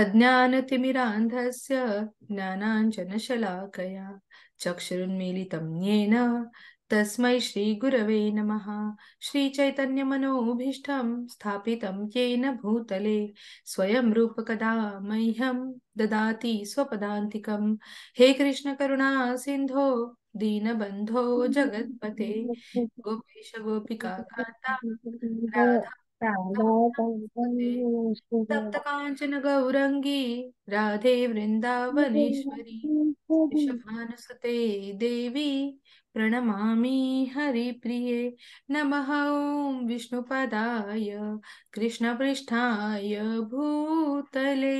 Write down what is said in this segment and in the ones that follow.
अज्ञानतिमिरान्धस्य ज्ञानाञ्जनशलाकया चक्षुरुन्मीलितं येन तस्मै श्री श्रीगुरवे नमः श्रीचैतन्यमनोभीष्टं स्थापितं येन भूतले स्वयं रूपकदा मह्यं ददाति स्वपदान्तिकं हे कृष्णकरुणा सिन्धो दीनबन्धो जगत्पते गोपेश गोपिका कान्ता राधा तप्तकांचन गौरंगी राधे वृंदावनेश्वरी वृषभानुसुते देवी प्रणमामि हरिप्रिये नमः ॐ विष्णुपदाय कृष्णपृष्ठाय भूतले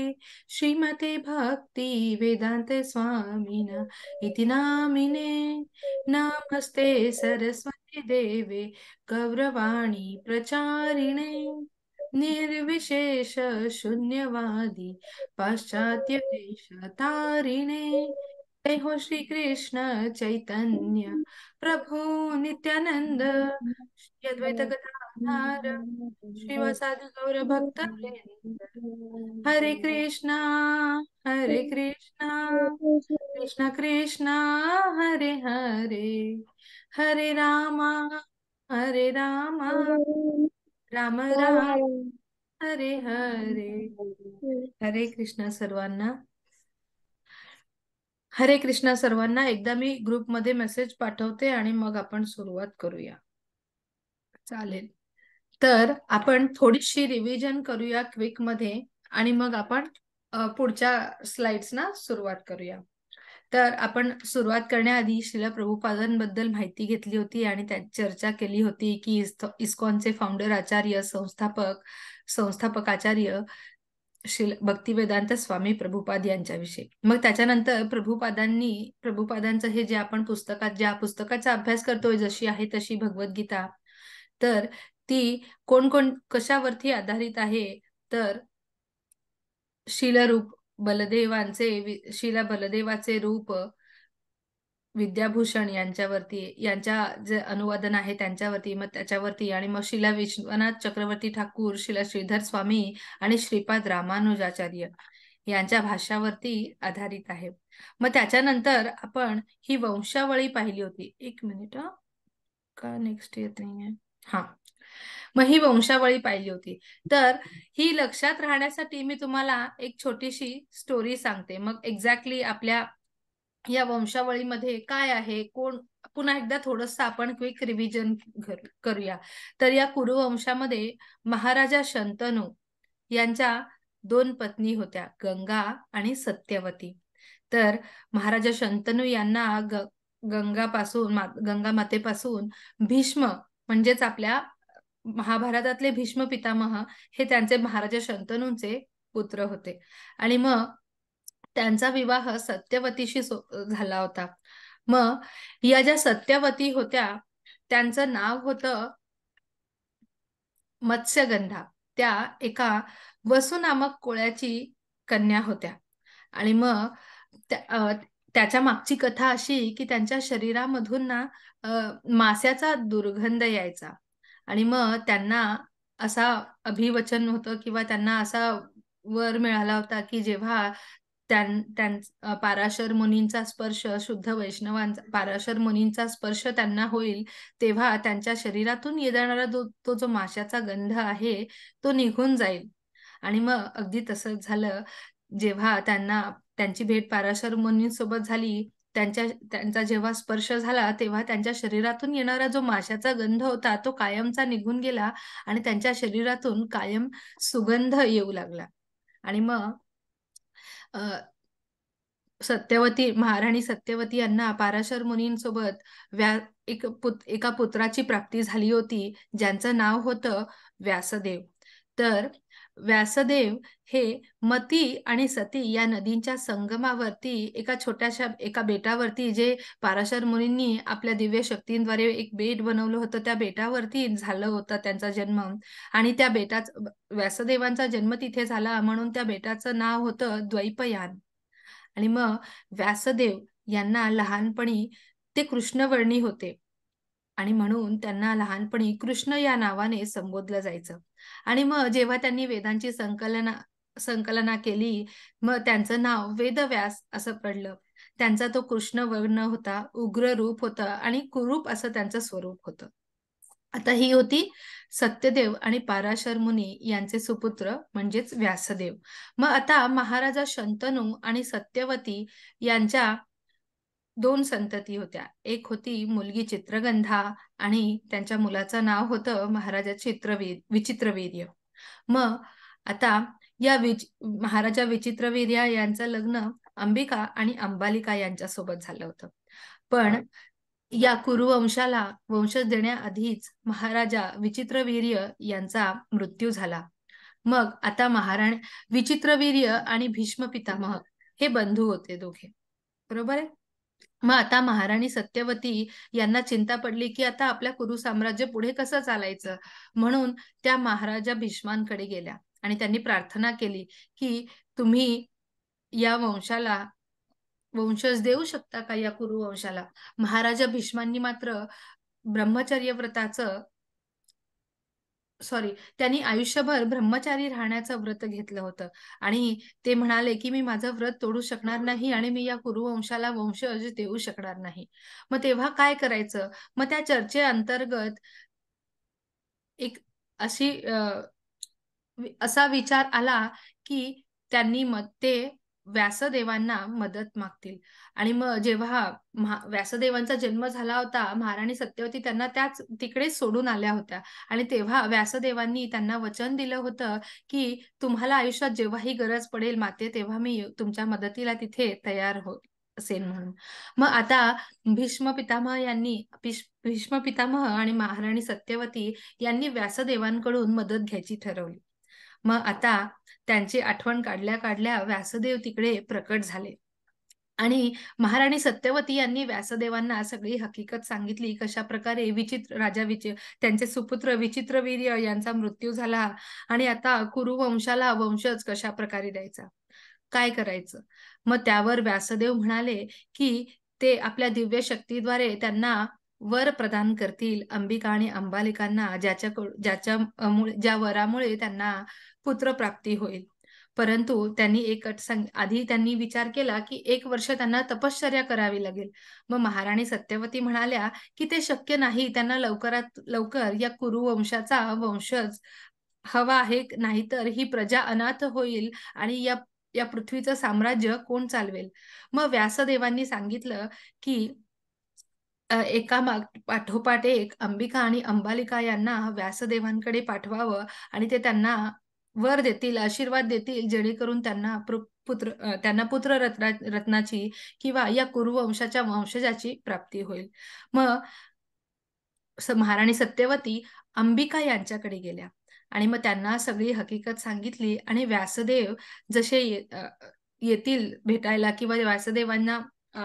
श्रीमते भक्ति स्वामिन इति नामिने नमस्ते सरस्वती देवे गौरवाणी प्रचारिणे निर्विशेष शून्यवादी तारिणे जय हो श्री कृष्ण चैतन्य प्रभु नित्यानंद श्री अद्वैत श्रीवासादि गौर भक्त हरे कृष्णा हरे कृष्णा कृष्णा कृष्णा हरे हरे हरे रामा हरे रामा राम राम हरे हरे हरे कृष्णा सर्वांना हरे कृष्णा सर्वांना एकदा मी ग्रुपमध्ये मेसेज पाठवते आणि मग आपण सुरुवात करूया चालेल तर आपण थोडीशी रिव्हिजन करूया क्विक मध्ये आणि मग आपण पुढच्या ना सुरुवात करूया तर आपण सुरुवात करण्याआधी शिला प्रभुपादांबद्दल माहिती घेतली होती आणि त्या चर्चा केली होती की इस्कॉनचे फाउंडर आचार्य संस्थापक संस्थापक आचार्य शिल भक्तिवेदांत स्वामी प्रभुपाद यांच्याविषयी मग त्याच्यानंतर प्रभुपादांनी प्रभुपादांचं हे जे आपण पुस्तकात ज्या पुस्तकाचा अभ्यास करतोय जशी आहे तशी भगवद्गीता तर ती कोण कोण कशावरती आधारित आहे तर शिलरूप बलदेवांचे शिला बलदेवाचे रूप विद्याभूषण यांच्यावरती यांच्या जे अनुवादन आहे त्यांच्यावरती मग त्याच्यावरती आणि मग शिला विश्वनाथ चक्रवर्ती ठाकूर शिला श्रीधर स्वामी आणि श्रीपाद रामानुजाचार्य यांच्या भाषावरती आधारित आहे मग त्याच्यानंतर आपण ही वंशावळी पाहिली होती एक मिनिट का नेक्स्ट येत नाहीये हा मग ही वंशावळी पाहिली होती तर ही लक्षात राहण्यासाठी मी तुम्हाला एक छोटीशी स्टोरी सांगते मग एक्झॅक्टली आपल्या या वंशावळीमध्ये काय आहे कोण पुन्हा एकदा थोडस आपण क्विक रिव्हिजन करूया तर या कुरुवंशामध्ये महाराजा शंतनू यांच्या दोन पत्नी होत्या गंगा आणि सत्यवती तर महाराजा शंतनू यांना ग गंगापासून गंगा मातेपासून भीष्म म्हणजेच आपल्या महाभारतातले भीष्म पितामह हे त्यांचे महाराजा शंतनूंचे पुत्र होते आणि मग त्यांचा विवाह सत्यवतीशी झाला होता मग या ज्या सत्यवती होत्या त्यांचं नाव होतं मत्स्यगंधा त्या एका नामक कोळ्याची कन्या होत्या आणि मग त्याच्या मागची कथा अशी की त्यांच्या शरीरामधून ना मास्याचा दुर्गंध यायचा आणि मग त्यांना असा अभिवचन होतं किंवा त्यांना असा वर मिळाला होता की जेव्हा त्यां पाराशर मुनींचा स्पर्श शुद्ध वैष्णवांचा पाराशर मुनींचा स्पर्श त्यांना होईल तेव्हा त्यांच्या शरीरातून येणारा तो, तो जो माशाचा गंध आहे तो निघून जाईल आणि मग अगदी तसंच झालं जेव्हा त्यांना त्यांची भेट पाराशर मुनींसोबत झाली त्यांच्या त्यांचा जेव्हा स्पर्श झाला तेव्हा त्यांच्या शरीरातून येणारा जो माशाचा गंध होता तो कायमचा निघून गेला आणि त्यांच्या शरीरातून कायम सुगंध येऊ लागला आणि मग सत्यवती महाराणी सत्यवती यांना पाराशर मुनींसोबत व्या एक पुत एका पुत्राची प्राप्ती झाली होती ज्यांचं नाव होतं व्यासदेव तर व्यासदेव हे मती आणि सती या नदींच्या संगमावरती एका छोट्याशा एका बेटावरती जे पाराशर मुनींनी आपल्या दिव्य शक्तींद्वारे एक बेट बनवलं होतं त्या बेटावरती झालं होतं त्यांचा जन्म आणि त्या बेटाच व्यासदेवांचा जन्म तिथे झाला म्हणून त्या बेटाचं नाव होतं द्वैपयान आणि मग व्यासदेव यांना लहानपणी ते कृष्णवर्णी होते आणि म्हणून त्यांना लहानपणी कृष्ण या नावाने संबोधलं जायचं आणि मग जेव्हा त्यांनी वेदांची संकलना संकलना केली मग त्यांचं नाव वेदव्यास असं पडलं त्यांचा तो कृष्ण वर्ण होता उग्र रूप होता आणि कुरूप असं त्यांचं स्वरूप होतं आता ही होती सत्यदेव आणि पाराशर मुनी यांचे सुपुत्र म्हणजेच व्यासदेव मग आता महाराजा शंतनू आणि सत्यवती यांच्या दोन संतती होत्या एक होती मुलगी चित्रगंधा आणि त्यांच्या मुलाचं नाव होतं महाराजा चित्रवीर विचित्रवीर्य मग आता या विच महाराजा विचित्रवीर्या यांचं लग्न अंबिका आणि अंबालिका यांच्यासोबत झालं होतं पण या कुरुवंशाला वंशज देण्याआधीच महाराजा विचित्रवीर्य यांचा मृत्यू झाला मग आता महाराण विचित्रवीर्य आणि भीष्म पितामह हे बंधू होते दोघे बरोबर आहे मग आता महाराणी सत्यवती यांना चिंता पडली की आता आपल्या कुरु साम्राज्य पुढे कसं चालायचं म्हणून त्या महाराजा भीष्मांकडे गेल्या आणि त्यांनी प्रार्थना केली की तुम्ही या वंशाला वंशज देऊ शकता का या कुरुवंशाला महाराजा भीष्मांनी मात्र ब्रह्मचर्य व्रताचं सॉरी त्यांनी आयुष्यभर ब्रह्मचारी राहण्याचं व्रत घेतलं होतं आणि ते म्हणाले की मी माझं व्रत तोडू शकणार नाही आणि मी या कुरुवंशाला वंशज देऊ शकणार नाही मग तेव्हा काय करायचं मग त्या चर्चे अंतर्गत एक अशी असा विचार आला की त्यांनी मग ते व्यासदेवांना मदत मागतील आणि मग जेव्हा व्यासदेवांचा जन्म झाला होता महाराणी सत्यवती त्यांना त्याच तिकडे सोडून आल्या होत्या आणि तेव्हा व्यासदेवांनी त्यांना वचन दिलं होतं की तुम्हाला आयुष्यात जेव्हाही गरज पडेल माते तेव्हा मी तुमच्या मदतीला तिथे तयार हो असेल म्हणून मग आता भीष्म पितामह यांनी भीष्म पितामह आणि महाराणी सत्यवती यांनी व्यासदेवांकडून मदत घ्यायची ठरवली मग आता त्यांची आठवण काढल्या काढल्या व्यासदेव तिकडे प्रकट झाले आणि महाराणी सत्यवती यांनी व्यासदेवांना सगळी हकीकत सांगितली कशा प्रकारे विचित्र राजा विचित्र त्यांचे सुपुत्र विचित्रवीर्य यांचा मृत्यू झाला आणि आता कुरुवंशाला वंशज कशा प्रकारे द्यायचा काय करायचं मग त्यावर व्यासदेव म्हणाले की ते आपल्या दिव्य शक्तीद्वारे त्यांना वर प्रदान करतील अंबिका आणि अंबालिकांना ज्याच्या ज्याच्या ज्या वरामुळे त्यांना पुत्रप्राप्ती होईल परंतु त्यांनी एक आधी त्यांनी विचार केला की एक वर्ष त्यांना तपश्चर्या करावी लागेल मग महाराणी सत्यवती म्हणाल्या की ते शक्य नाही त्यांना लवकरात लवकर या कुरुवंशाचा वंशज हवा आहे नाहीतर ही प्रजा अनाथ होईल आणि या या पृथ्वीचं साम्राज्य कोण चालवेल मग व्यासदेवांनी सांगितलं की एका माग पाठोपाठ एक अंबिका आणि अंबालिका यांना व्यासदेवांकडे पाठवावं आणि ते त्यांना वर देतील आशीर्वाद देतील जेणेकरून त्यांना पुत्र त्यांना पुत्र रत्नाची किंवा या कुरुवंशाच्या वंशजाची प्राप्ती होईल मग महाराणी सत्यवती अंबिका यांच्याकडे गेल्या आणि मग त्यांना सगळी हकीकत सांगितली आणि व्यासदेव जसे येतील भेटायला किंवा व्यासदेवांना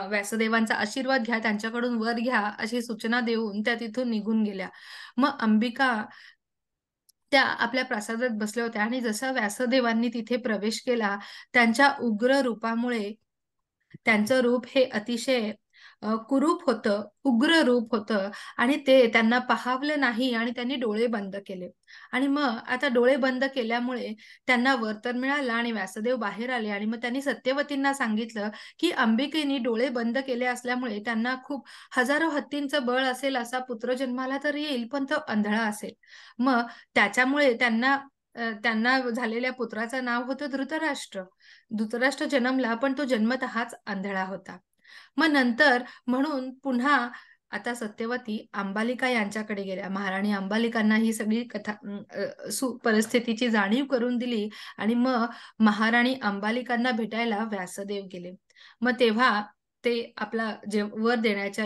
व्यासदेवांचा आशीर्वाद घ्या त्यांच्याकडून वर घ्या अशी सूचना देऊन त्या तिथून निघून गेल्या मग अंबिका त्या आपल्या प्रासादात बसल्या होत्या आणि जसं व्यासदेवांनी तिथे प्रवेश केला त्यांच्या उग्र रूपामुळे त्यांचं रूप हे अतिशय कुरूप होतं उग्र रूप होत आणि ते त्यांना पाहावलं नाही आणि त्यांनी डोळे बंद केले आणि मग आता डोळे बंद केल्यामुळे त्यांना वर्तन मिळालं आणि व्यासदेव बाहेर आले आणि मग त्यांनी सत्यवतींना सांगितलं की अंबिकेनी डोळे बंद केले असल्यामुळे त्यांना खूप हजारो हत्तींचं बळ असेल असा पुत्र जन्माला तर येईल पण तो आंधळा असेल मग त्याच्यामुळे त्यांना त्यांना झालेल्या पुत्राचं नाव होतं धृतराष्ट्र धृतराष्ट्र जन्मला पण तो जन्मतःच आंधळा होता मग नंतर म्हणून पुन्हा आता सत्यवती अंबालिका यांच्याकडे गेल्या महाराणी अंबालिकांना ही सगळी कथा परिस्थितीची जाणीव करून दिली आणि मग महाराणी अंबालिकांना भेटायला व्यासदेव गेले मग तेव्हा ते आपला जे वर देण्याच्या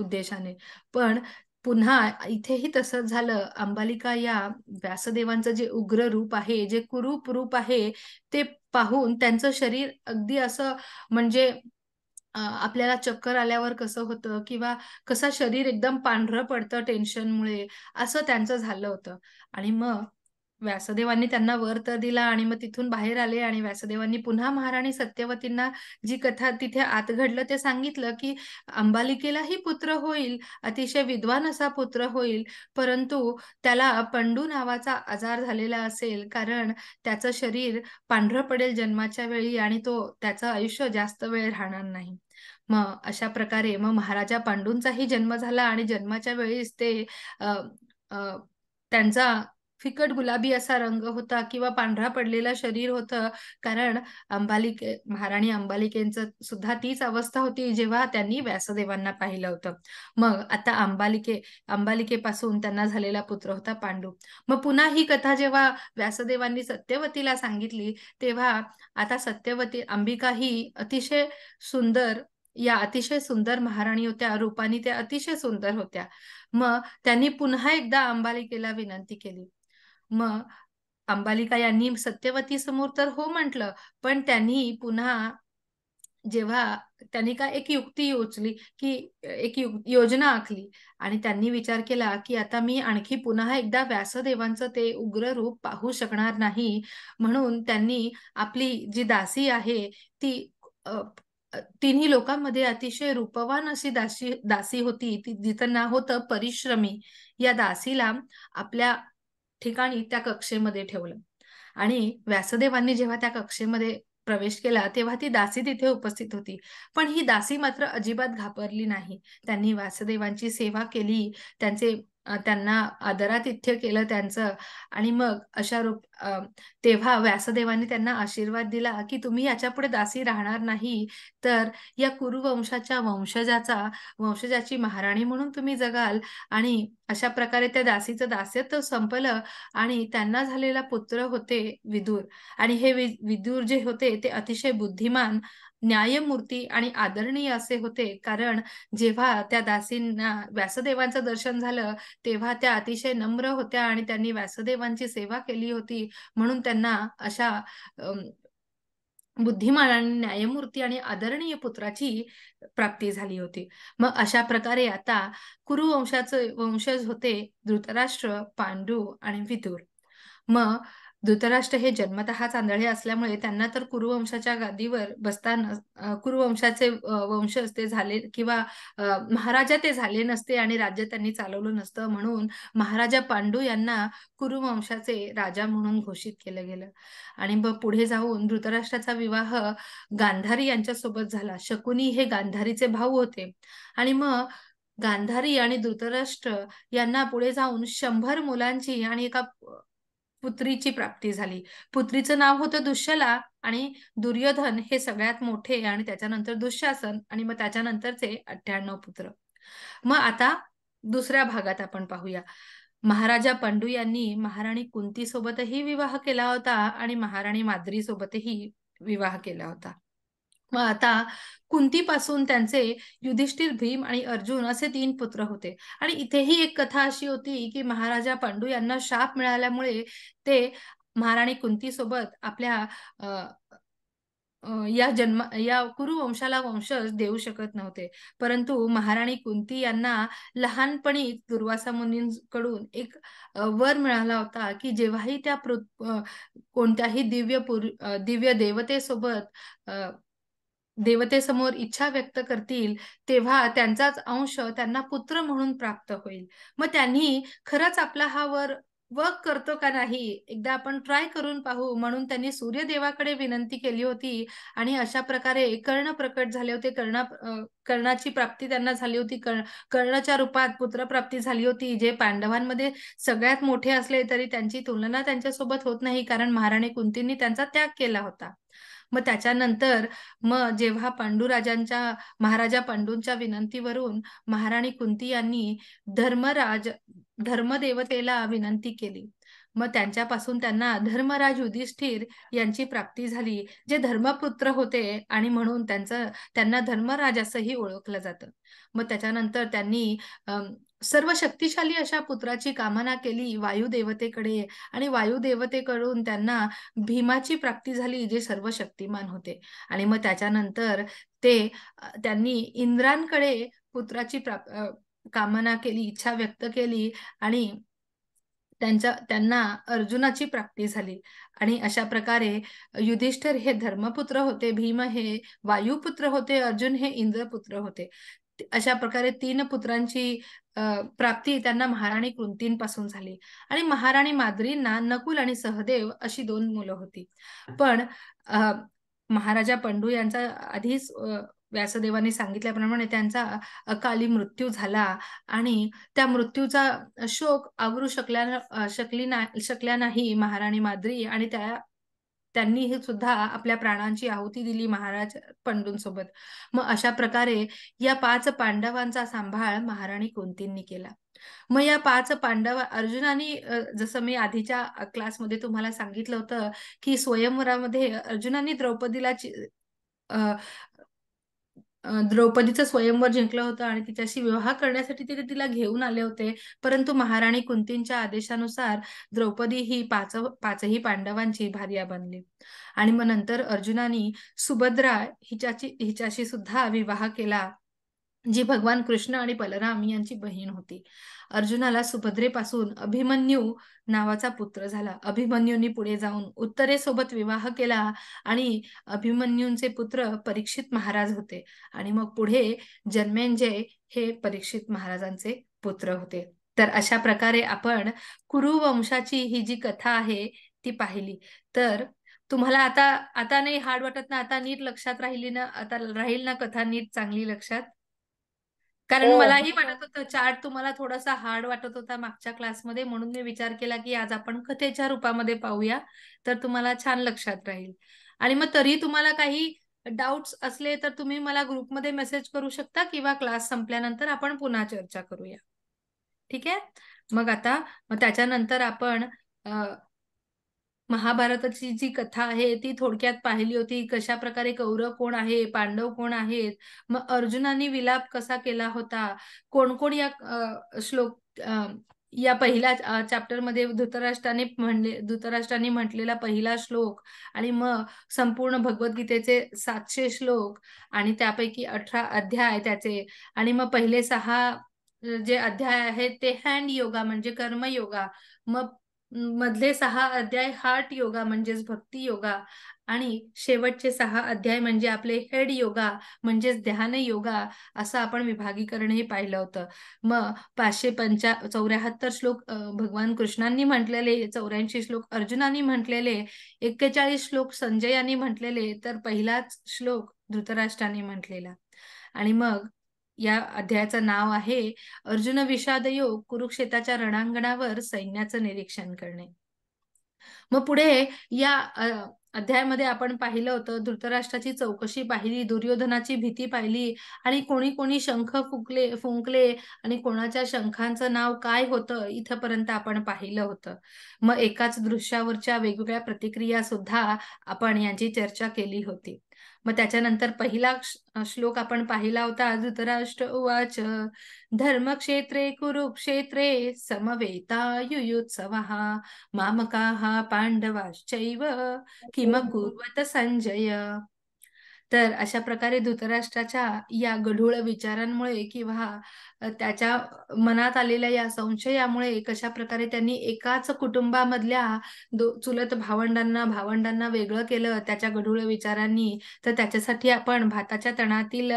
उद्देशाने पण पुन्हा इथेही तसंच झालं अंबालिका या व्यासदेवांचं जे उग्र रूप आहे जे कुरूप रूप आहे ते पाहून त्यांचं शरीर अगदी असं म्हणजे आपल्याला चक्कर आल्यावर कसं होतं किंवा कसा शरीर एकदम पांढरं पडतं टेन्शनमुळे असं त्यांचं झालं होतं आणि मग व्यासदेवांनी त्यांना वर तर दिला आणि मग तिथून बाहेर आले आणि व्यासदेवांनी पुन्हा महाराणी सत्यवतींना जी कथा तिथे आत घडलं ते सांगितलं की अंबालिकेलाही पुत्र होईल अतिशय विद्वान असा पुत्र होईल परंतु त्याला पंडू नावाचा आजार झालेला असेल कारण त्याचं शरीर पांढरं पडेल जन्माच्या वेळी आणि तो त्याचं आयुष्य जास्त वेळ राहणार नाही मग अशा प्रकारे मग महाराजा पांडूंचाही जन्म झाला आणि जन्माच्या वेळीच ते अं त्यांचा फिकट गुलाबी असा रंग होता किंवा पांढरा पडलेला शरीर होतं कारण अंबालिके महाराणी अंबालिकेंचं सुद्धा तीच अवस्था होती जेव्हा त्यांनी व्यासदेवांना पाहिलं होतं मग आता अंबालिके अंबालिकेपासून त्यांना झालेला पुत्र होता पांडू मग पुन्हा ही कथा जेव्हा व्यासदेवांनी सत्यवतीला सांगितली तेव्हा आता सत्यवती अंबिका ही अतिशय सुंदर या अतिशय सुंदर महाराणी होत्या रूपाने त्या अतिशय सुंदर होत्या मग त्यांनी पुन्हा एकदा अंबालिकेला विनंती केली मग अंबालिका यांनी सत्यवती समोर तर हो म्हटलं पण त्यांनी पुन्हा जेव्हा त्यांनी का एक युक्ती योचली की एक योजना आखली आणि त्यांनी विचार केला की आता मी आणखी पुन्हा एकदा व्यासदेवांचं ते उग्र रूप पाहू शकणार नाही म्हणून त्यांनी आपली जी दासी आहे ती तिन्ही लोकांमध्ये अतिशय रूपवान अशी दासी दासी होती ती जिथं ना होतं परिश्रमी या दासीला आपल्या ठिकाणी त्या कक्षेमध्ये ठेवलं आणि व्यासदेवांनी जेव्हा त्या कक्षेमध्ये प्रवेश केला तेव्हा ती दासी तिथे उपस्थित होती पण ही दासी मात्र अजिबात घाबरली नाही त्यांनी व्यासदेवांची सेवा केली त्यांचे त्यांना आदरातिथ्य केलं त्यांचं आणि मग अशा रूप तेव्हा व्यासदेवांनी त्यांना आशीर्वाद दिला की तुम्ही याच्या पुढे दासी राहणार नाही तर या कुरुवंशाच्या वंशजाचा वंशजाची महाराणी म्हणून तुम्ही जगाल आणि अशा प्रकारे त्या दासीचं दास्यत्व संपलं आणि त्यांना झालेला पुत्र होते विदूर आणि हे विदूर जे होते ते अतिशय बुद्धिमान न्यायमूर्ती आणि आदरणीय असे होते कारण जेव्हा त्या दासींना व्यासदेवांचं दर्शन झालं तेव्हा त्या अतिशय नम्र होत्या आणि त्यांनी व्यासदेवांची सेवा केली होती म्हणून त्यांना अशा बुद्धिमान आणि न्यायमूर्ती आणि आदरणीय पुत्राची प्राप्ती झाली होती मग अशा प्रकारे आता कुरुवंशाचे वंशज होते धृतराष्ट्र पांडू आणि विदूर मग धृतराष्ट्र हे जन्मतः चांदळे असल्यामुळे त्यांना तर कुरुवंशाच्या गादीवर बसताना कुरुवंशाचे वंश ते झाले किंवा महाराजा ते झाले नसते आणि राज्य त्यांनी चालवलं नसतं म्हणून महाराजा पांडू यांना कुरुवंशाचे राजा म्हणून घोषित केलं गेलं आणि मग पुढे जाऊन धृतराष्ट्राचा विवाह गांधारी यांच्यासोबत झाला शकुनी हे गांधारीचे भाऊ होते आणि मग गांधारी आणि धृतराष्ट्र यांना पुढे जाऊन शंभर मुलांची आणि एका पुत्रीची प्राप्ती झाली पुत्रीचं नाव होतं दुश्यला आणि दुर्योधन हे सगळ्यात मोठे आणि त्याच्यानंतर दुःशासन आणि मग त्याच्यानंतरचे अठ्ठ्याण्णव पुत्र मग आता दुसऱ्या भागात आपण पाहूया महाराजा पंडू यांनी महाराणी कुंती सोबतही विवाह केला होता आणि महाराणी माद्री सोबतही विवाह केला होता व आता कुंतीपासून त्यांचे युधिष्ठिर भीम आणि अर्जुन असे तीन पुत्र होते आणि इथेही एक कथा अशी होती की महाराजा पांडू यांना शाप मिळाल्यामुळे ते महाराणी कुंती सोबत आपल्या या जन्म या कुरुवंशाला वंशज देऊ शकत नव्हते परंतु महाराणी कुंती यांना लहानपणी दुर्वासा मुनींकडून एक वर मिळाला होता की जेव्हाही त्या कोणत्याही दिव्य दिव्य देवतेसोबत देवतेसमोर इच्छा व्यक्त करतील तेव्हा त्यांचाच अंश त्यांना पुत्र म्हणून प्राप्त होईल मग त्यांनी खरंच आपला हा वर वर्क करतो का नाही एकदा आपण ट्राय करून पाहू म्हणून त्यांनी सूर्यदेवाकडे विनंती केली होती आणि अशा प्रकारे कर्ण प्रकट झाले होते कर्णा कर्णाची प्राप्ती त्यांना झाली होती कर्ण कर्णाच्या रूपात पुत्रप्राप्ती झाली होती जे पांडवांमध्ये सगळ्यात मोठे असले तरी त्यांची तुलना त्यांच्यासोबत होत नाही कारण महाराणी कुंतींनी त्यांचा त्याग केला होता मग त्याच्यानंतर मग जेव्हा पांडुराजांच्या महाराजा पांडूंच्या विनंतीवरून महाराणी कुंती यांनी धर्मराज धर्मदेवतेला विनंती केली मग त्यांच्यापासून त्यांना धर्मराज युधिष्ठिर यांची प्राप्ती झाली जे धर्मपुत्र होते आणि म्हणून त्यांचं त्यांना धर्मराज असंही ओळखलं जातं मग त्याच्यानंतर त्यांनी सर्व शक्तिशाली अशा पुत्राची कामना केली वायुदेवतेकडे आणि वायुदेवतेकडून त्यांना भीमाची प्राप्ती झाली जे सर्व शक्तिमान होते आणि मग त्याच्यानंतर ते त्यांनी इंद्रांकडे पुत्राची कामना केली इच्छा व्यक्त केली आणि त्यांच्या त्यांना अर्जुनाची प्राप्ती झाली आणि अशा प्रकारे युधिष्ठिर हे धर्मपुत्र होते भीम हे वायुपुत्र होते अर्जुन हे इंद्रपुत्र होते अशा प्रकारे तीन पुत्रांची प्राप्ती त्यांना महाराणी कृंतींपासून झाली आणि महाराणी माद्रींना नकुल आणि सहदेव अशी दोन मुलं होती पण महाराजा पंडू यांचा आधीच व्यासदेवांनी सांगितल्याप्रमाणे त्यांचा अकाली मृत्यू झाला आणि त्या मृत्यूचा शोक आवरू शकल्या शकली ना शकल्या नाही महाराणी माद्री आणि त्या त्यांनी हे सुद्धा आपल्या प्राणांची आहुती दिली महाराज पंडूंसोबत मग अशा प्रकारे या पाच पांडवांचा सांभाळ महाराणी कुंतींनी केला मग या पाच पांडव अर्जुनानी जसं मी आधीच्या क्लासमध्ये तुम्हाला सांगितलं होतं की स्वयंवरामध्ये अर्जुनानी द्रौपदीला द्रौपदीचं स्वयंवर जिंकलं होतं आणि तिच्याशी विवाह करण्यासाठी ते तिला घेऊन आले होते परंतु महाराणी कुंतींच्या आदेशानुसार द्रौपदी ही पाच पाचही पांडवांची भार्या बनली आणि मग नंतर अर्जुनानी सुभद्रा हिच्याची हिच्याशी सुद्धा विवाह केला जी भगवान कृष्ण आणि बलराम यांची बहीण होती अर्जुनाला सुभद्रेपासून अभिमन्यू नावाचा पुत्र झाला अभिमन्यूंनी पुढे जाऊन उत्तरेसोबत विवाह केला आणि अभिमन्यूंचे पुत्र परीक्षित महाराज होते आणि मग पुढे जन्मेंजय हे परीक्षित महाराजांचे पुत्र होते तर अशा प्रकारे आपण कुरुवंशाची ही जी कथा आहे ती पाहिली तर तुम्हाला आता आता नाही हार्ड वाटत ना आता नीट लक्षात राहिली ना आता राहील ना कथा नीट चांगली लक्षात कारण हो. मलाही वाटत होतं चार्ट तुम्हाला थोडासा हार्ड वाटत होता मागच्या क्लासमध्ये म्हणून मी विचार केला की आज आपण कथेच्या रूपामध्ये पाहूया तर तुम्हाला छान लक्षात राहील आणि मग तरी तुम्हाला काही डाऊट्स असले तर तुम्ही मला ग्रुपमध्ये मेसेज करू शकता किंवा क्लास संपल्यानंतर आपण पुन्हा चर्चा करूया ठीक आहे मग आता मग त्याच्यानंतर आपण महाभारताची जी कथा आहे ती थोडक्यात पाहिली होती कशा प्रकारे कौरव कोण आहे पांडव कोण आहेत मग अर्जुनाने विलाप कसा केला होता कोण कोण या श्लोक या पहिल्या चॅप्टरमध्ये मध्ये धृतराष्ट्राने म्हणले धृतराष्ट्राने म्हटलेला पहिला श्लोक आणि मग संपूर्ण भगवद्गीतेचे सातशे श्लोक आणि त्यापैकी अठरा अध्याय त्याचे आणि मग पहिले सहा जे अध्याय आहेत ते हँड योगा म्हणजे कर्मयोगा मग मधले सहा अध्याय हार्ट योगा म्हणजेच भक्ती योगा आणि शेवटचे सहा अध्याय म्हणजे आपले हेड योगा म्हणजेच ध्यान योगा असं आपण विभागीकरण हे पाहिलं होतं मग पाचशे पंचा चौऱ्याहत्तर श्लोक भगवान कृष्णांनी म्हटलेले चौऱ्याऐंशी श्लोक अर्जुनानी म्हटलेले एक्केचाळीस श्लोक संजयांनी म्हटलेले तर पहिलाच श्लोक धृतराष्ट्राने म्हटलेला आणि मग या अध्यायाचं नाव आहे अर्जुन विषाद योग कुरुक्षेत्राच्या रणांगणावर सैन्याचं निरीक्षण करणे मग पुढे या अध्यायामध्ये आपण पाहिलं होतं धृतराष्ट्राची चौकशी पाहिली दुर्योधनाची भीती पाहिली आणि कोणी कोणी शंख फुंकले फुंकले आणि कोणाच्या शंखांचं नाव काय होतं इथंपर्यंत आपण पाहिलं होतं मग एकाच दृश्यावरच्या वेगवेगळ्या प्रतिक्रिया सुद्धा आपण यांची चर्चा केली होती मग त्याच्यानंतर पहिला श्लोक आपण पाहिला होता धृतराष्ट्र उवाच धर्मक्षेत्रे कुरुक्षेत्रे समवेता युयुत्सवः मामकाः पाण्डवाश्चैव कुर्वत संजय तर अशा प्रकारे धृतराष्ट्राच्या या गढूळ विचारांमुळे किंवा त्याच्या मनात आलेल्या या संशयामुळे कशा प्रकारे त्यांनी एकाच कुटुंबामधल्या चुलत भावंडांना भावंडांना वेगळं केलं त्याच्या गढूळ विचारांनी तर त्याच्यासाठी आपण भाताच्या तणातील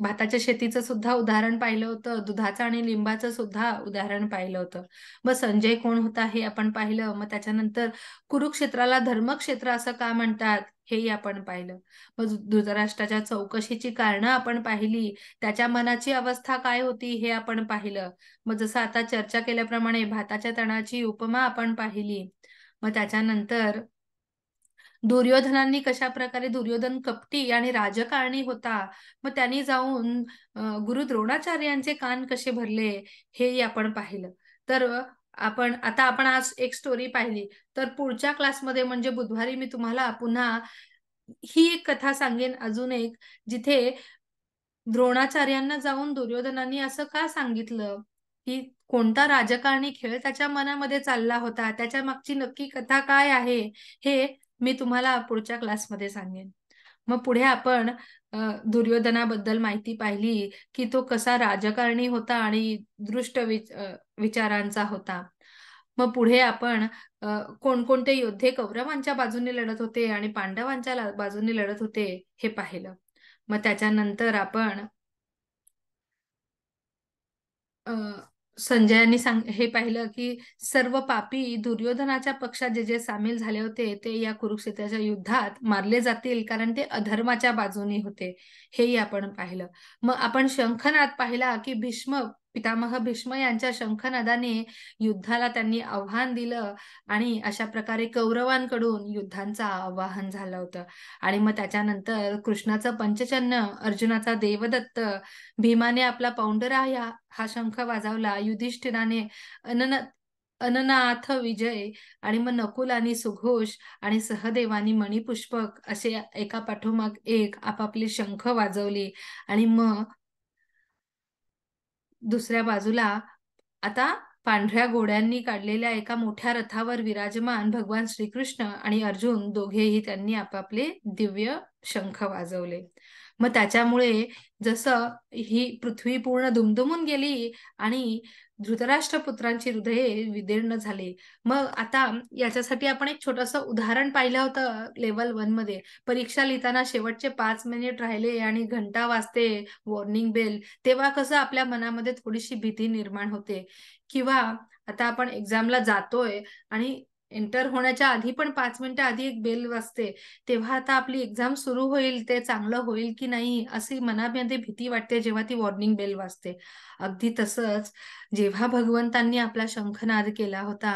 भाताच्या शेतीचं सुद्धा उदाहरण पाहिलं होतं दुधाचं आणि लिंबाचं सुद्धा उदाहरण पाहिलं होतं मग संजय कोण होता हे आपण पाहिलं मग त्याच्यानंतर कुरुक्षेत्राला धर्मक्षेत्र असं का म्हणतात हेही आपण पाहिलं मग धृतराष्ट्राच्या चौकशीची कारणं आपण पाहिली त्याच्या मनाची अवस्था काय होती हे आपण पाहिलं मग जसं आता चर्चा केल्याप्रमाणे भाताच्या तणाची उपमा आपण पाहिली मग त्याच्यानंतर दुर्योधनांनी कशा प्रकारे दुर्योधन कपटी आणि राजकारणी होता मग त्यांनी जाऊन गुरु द्रोणाचार्यांचे कान कसे भरले हेही आपण पाहिलं तर आपण आता आपण आज एक स्टोरी पाहिली तर पुढच्या क्लासमध्ये म्हणजे बुधवारी मी तुम्हाला पुन्हा ही एक कथा सांगेन अजून एक जिथे द्रोणाचार्यांना जाऊन दुर्योधनांनी असं का सांगितलं की कोणता राजकारणी खेळ त्याच्या मनामध्ये चालला होता त्याच्या मागची नक्की कथा काय आहे हे मी तुम्हाला पुढच्या क्लासमध्ये सांगेन मग पुढे आपण दुर्योधनाबद्दल माहिती पाहिली की तो कसा राजकारणी होता आणि दृष्ट विचारांचा होता मग पुढे आपण कोणकोणते योद्धे कौरवांच्या बाजूने लढत होते आणि पांडवांच्या बाजूने लढत होते हे पाहिलं मग त्याच्यानंतर आपण संजयांनी सांग हे पाहिलं की सर्व पापी दुर्योधनाच्या पक्षात जे जे सामील झाले होते ते या कुरुक्षेत्राच्या युद्धात मारले जातील कारण ते अधर्माच्या बाजूने होते हेही आपण पाहिलं मग आपण शंखनात पाहिला की भीष्म पितामह भीष्म यांच्या शंखनादाने युद्धाला त्यांनी आव्हान दिलं आणि अशा प्रकारे कौरवांकडून युद्धांचं आवाहन झालं होतं आणि मग त्याच्यानंतर कृष्णाचं पंचचन्न अर्जुनाचा देवदत्त भीमाने आपला पौंडरा या हा शंख वाजवला युधिष्ठिराने अनन अननाथ विजय आणि मग नकुल आणि सुघोष आणि सहदेवानी मणिपुष्पक असे एका पाठोमाग एक आपापले शंख वाजवली आणि मग दुसऱ्या बाजूला आता पांढऱ्या घोड्यांनी काढलेल्या एका मोठ्या रथावर विराजमान भगवान श्रीकृष्ण आणि अर्जुन दोघेही त्यांनी आपापले दिव्य शंख वाजवले मग त्याच्यामुळे जसं ही पृथ्वी पूर्ण दुमदुमून गेली आणि धृतराष्ट्रपुत्रांची हृदये विदीर्ण झाले मग आता याच्यासाठी आपण एक छोटस उदाहरण पाहिलं होतं लेवल वन मध्ये परीक्षा लिहिताना शेवटचे पाच मिनिट राहिले आणि घंटा वाजते वॉर्निंग बेल तेव्हा कसं आपल्या मनामध्ये थोडीशी भीती निर्माण होते किंवा आता आपण एक्झामला जातोय आणि एंटर होण्याच्या आधी पण पाच मिनिटं आधी एक बेल वाजते तेव्हा आता आपली एक्झाम सुरू होईल ते चांगलं होईल की नाही अशी मनामध्ये भीती वाटते जेव्हा ती वॉर्निंग बेल वाजते अगदी तसंच जेव्हा भगवंतांनी आपला शंखनाद केला होता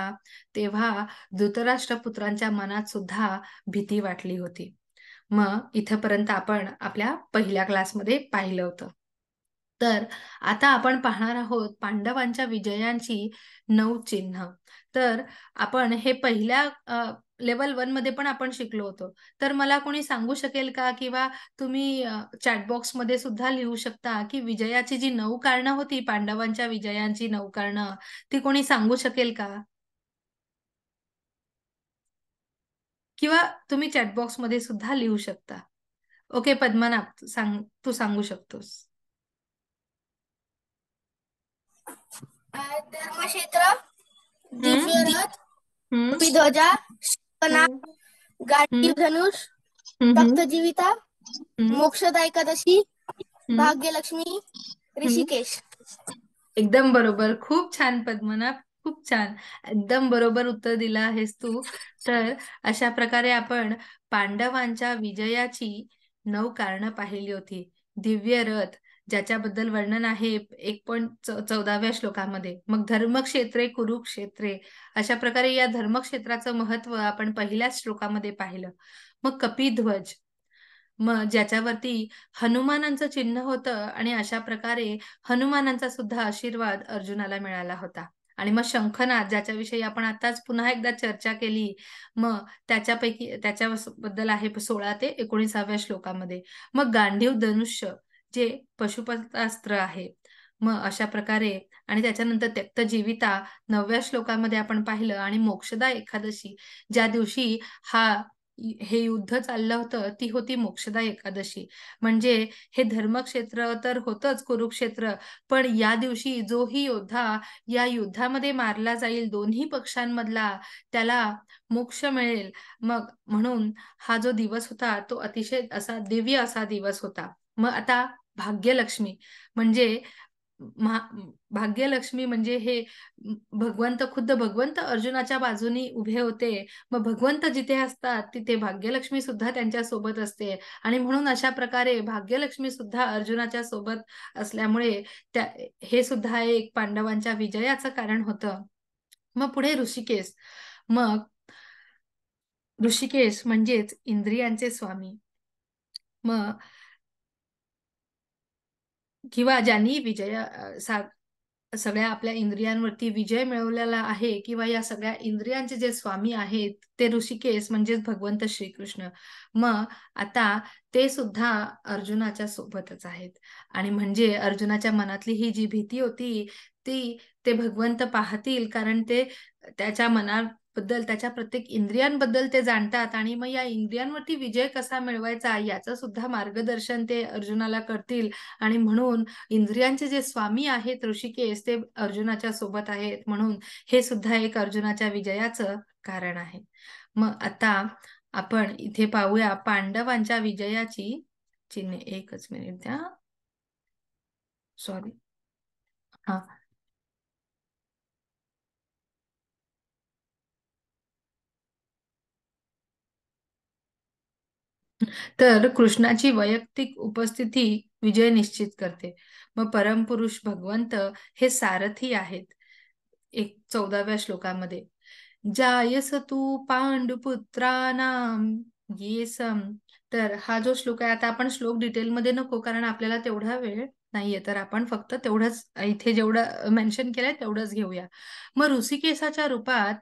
तेव्हा धृतराष्ट्रपुत्रांच्या मनात सुद्धा भीती वाटली होती मग इथंपर्यंत आपण आपल्या पहिल्या क्लासमध्ये पाहिलं होतं तर आता आपण पाहणार आहोत पांडवांच्या विजयांची नऊ चिन्ह तर आपण हे पहिल्या लेवल वन मध्ये पण आपण शिकलो होतो तर मला कोणी सांगू शकेल का किंवा तुम्ही चॅटबॉक्स मध्ये सुद्धा लिहू शकता की विजयाची जी नऊ कारणं होती पांडवांच्या विजयांची नऊ कारणं ती कोणी सांगू शकेल का किंवा तुम्ही चॅटबॉक्स मध्ये सुद्धा लिहू शकता ओके पद्मनाभ सांग तू सांगू शकतोस धर्मक्षेत्र दिव्यरथ गाठी धनुष भक्तजीविता मोक्षदा एकादशी भाग्यलक्ष्मी ऋषिकेश एकदम बरोबर खूप छान पद्मना खूप छान एकदम बरोबर उत्तर दिलं आहेस तू तर अशा प्रकारे आपण पांडवांच्या विजयाची नऊ कारण पाहिली होती दिव्य रथ ज्याच्याबद्दल वर्णन आहे एक पॉईंट चौदाव्या श्लोकामध्ये मग धर्मक्षेत्रे कुरुक्षेत्रे अशा प्रकारे या धर्मक्षेत्राचं महत्व आपण पहिल्या श्लोकामध्ये पाहिलं मग कपिध्वज मग ज्याच्यावरती हनुमानांचं चिन्ह होतं आणि अशा प्रकारे हनुमानांचा सुद्धा आशीर्वाद अर्जुनाला मिळाला होता आणि मग शंखनाथ ज्याच्याविषयी आपण आताच पुन्हा एकदा चर्चा केली मग त्याच्यापैकी त्याच्याबद्दल आहे सोळा ते एकोणीसाव्या श्लोकामध्ये मग गांधीव धनुष्य जे पशुपतास्त्र आहे मग अशा प्रकारे आणि त्याच्यानंतर त्यक्त जीविता नवव्या श्लोकामध्ये आपण पाहिलं आणि मोक्षदा एकादशी ज्या दिवशी हा हे युद्ध चाललं होतं ती होती मोक्षदा एकादशी म्हणजे हे धर्मक्षेत्र तर होतच कुरुक्षेत्र पण या दिवशी जोही योद्धा या युद्धामध्ये मारला जाईल दोन्ही पक्षांमधला त्याला मोक्ष मिळेल मग म्हणून हा जो दिवस होता तो अतिशय असा दिव्य असा दिवस होता मग आता भाग्यलक्ष्मी म्हणजे भाग्यलक्ष्मी म्हणजे हे भगवंत खुद्द भगवंत अर्जुनाच्या बाजूनी उभे होते मग भगवंत जिथे असतात तिथे भाग्यलक्ष्मी सुद्धा त्यांच्या सोबत असते आणि म्हणून अशा प्रकारे भाग्यलक्ष्मी सुद्धा अर्जुनाच्या सोबत असल्यामुळे त्या हे सुद्धा एक पांडवांच्या विजयाचं कारण होतं मग पुढे ऋषिकेश मग ऋषिकेश म्हणजेच इंद्रियांचे स्वामी मग किंवा ज्यांनी विजय सगळ्या आपल्या इंद्रियांवरती विजय मिळवलेला आहे किंवा या सगळ्या इंद्रियांचे जे स्वामी आहेत ते ऋषिकेश म्हणजेच भगवंत श्रीकृष्ण मग आता ते सुद्धा अर्जुनाच्या सोबतच आहेत आणि म्हणजे अर्जुनाच्या मनातली ही जी भीती होती ती ते भगवंत पाहतील कारण ते त्याच्या मनात बद्दल त्याच्या प्रत्येक इंद्रियांबद्दल ते जाणतात आणि मग या इंद्रियांवरती विजय कसा मिळवायचा याचं सुद्धा मार्गदर्शन ते अर्जुनाला करतील आणि म्हणून इंद्रियांचे जे स्वामी आहेत ऋषिकेश ते अर्जुनाच्या सोबत आहेत म्हणून हे सुद्धा एक अर्जुनाच्या विजयाचं कारण आहे मग आता आपण इथे पाहूया पांडवांच्या विजयाची चिन्हे एकच मिनिट द्या सॉरी हा तर कृष्णाची वैयक्तिक उपस्थिती विजय निश्चित करते मग परमपुरुष भगवंत हे सारथी आहेत एक चौदाव्या श्लोकामध्ये जायस तू पांडुपुत्रानाम येसम तर हा जो श्लोक आहे आता आपण श्लोक डिटेलमध्ये नको कारण आपल्याला तेवढा वेळ नाहीये तर आपण फक्त तेवढंच इथे जेवढं मेन्शन केलंय तेवढंच घेऊया मग ऋषिकेसाच्या रूपात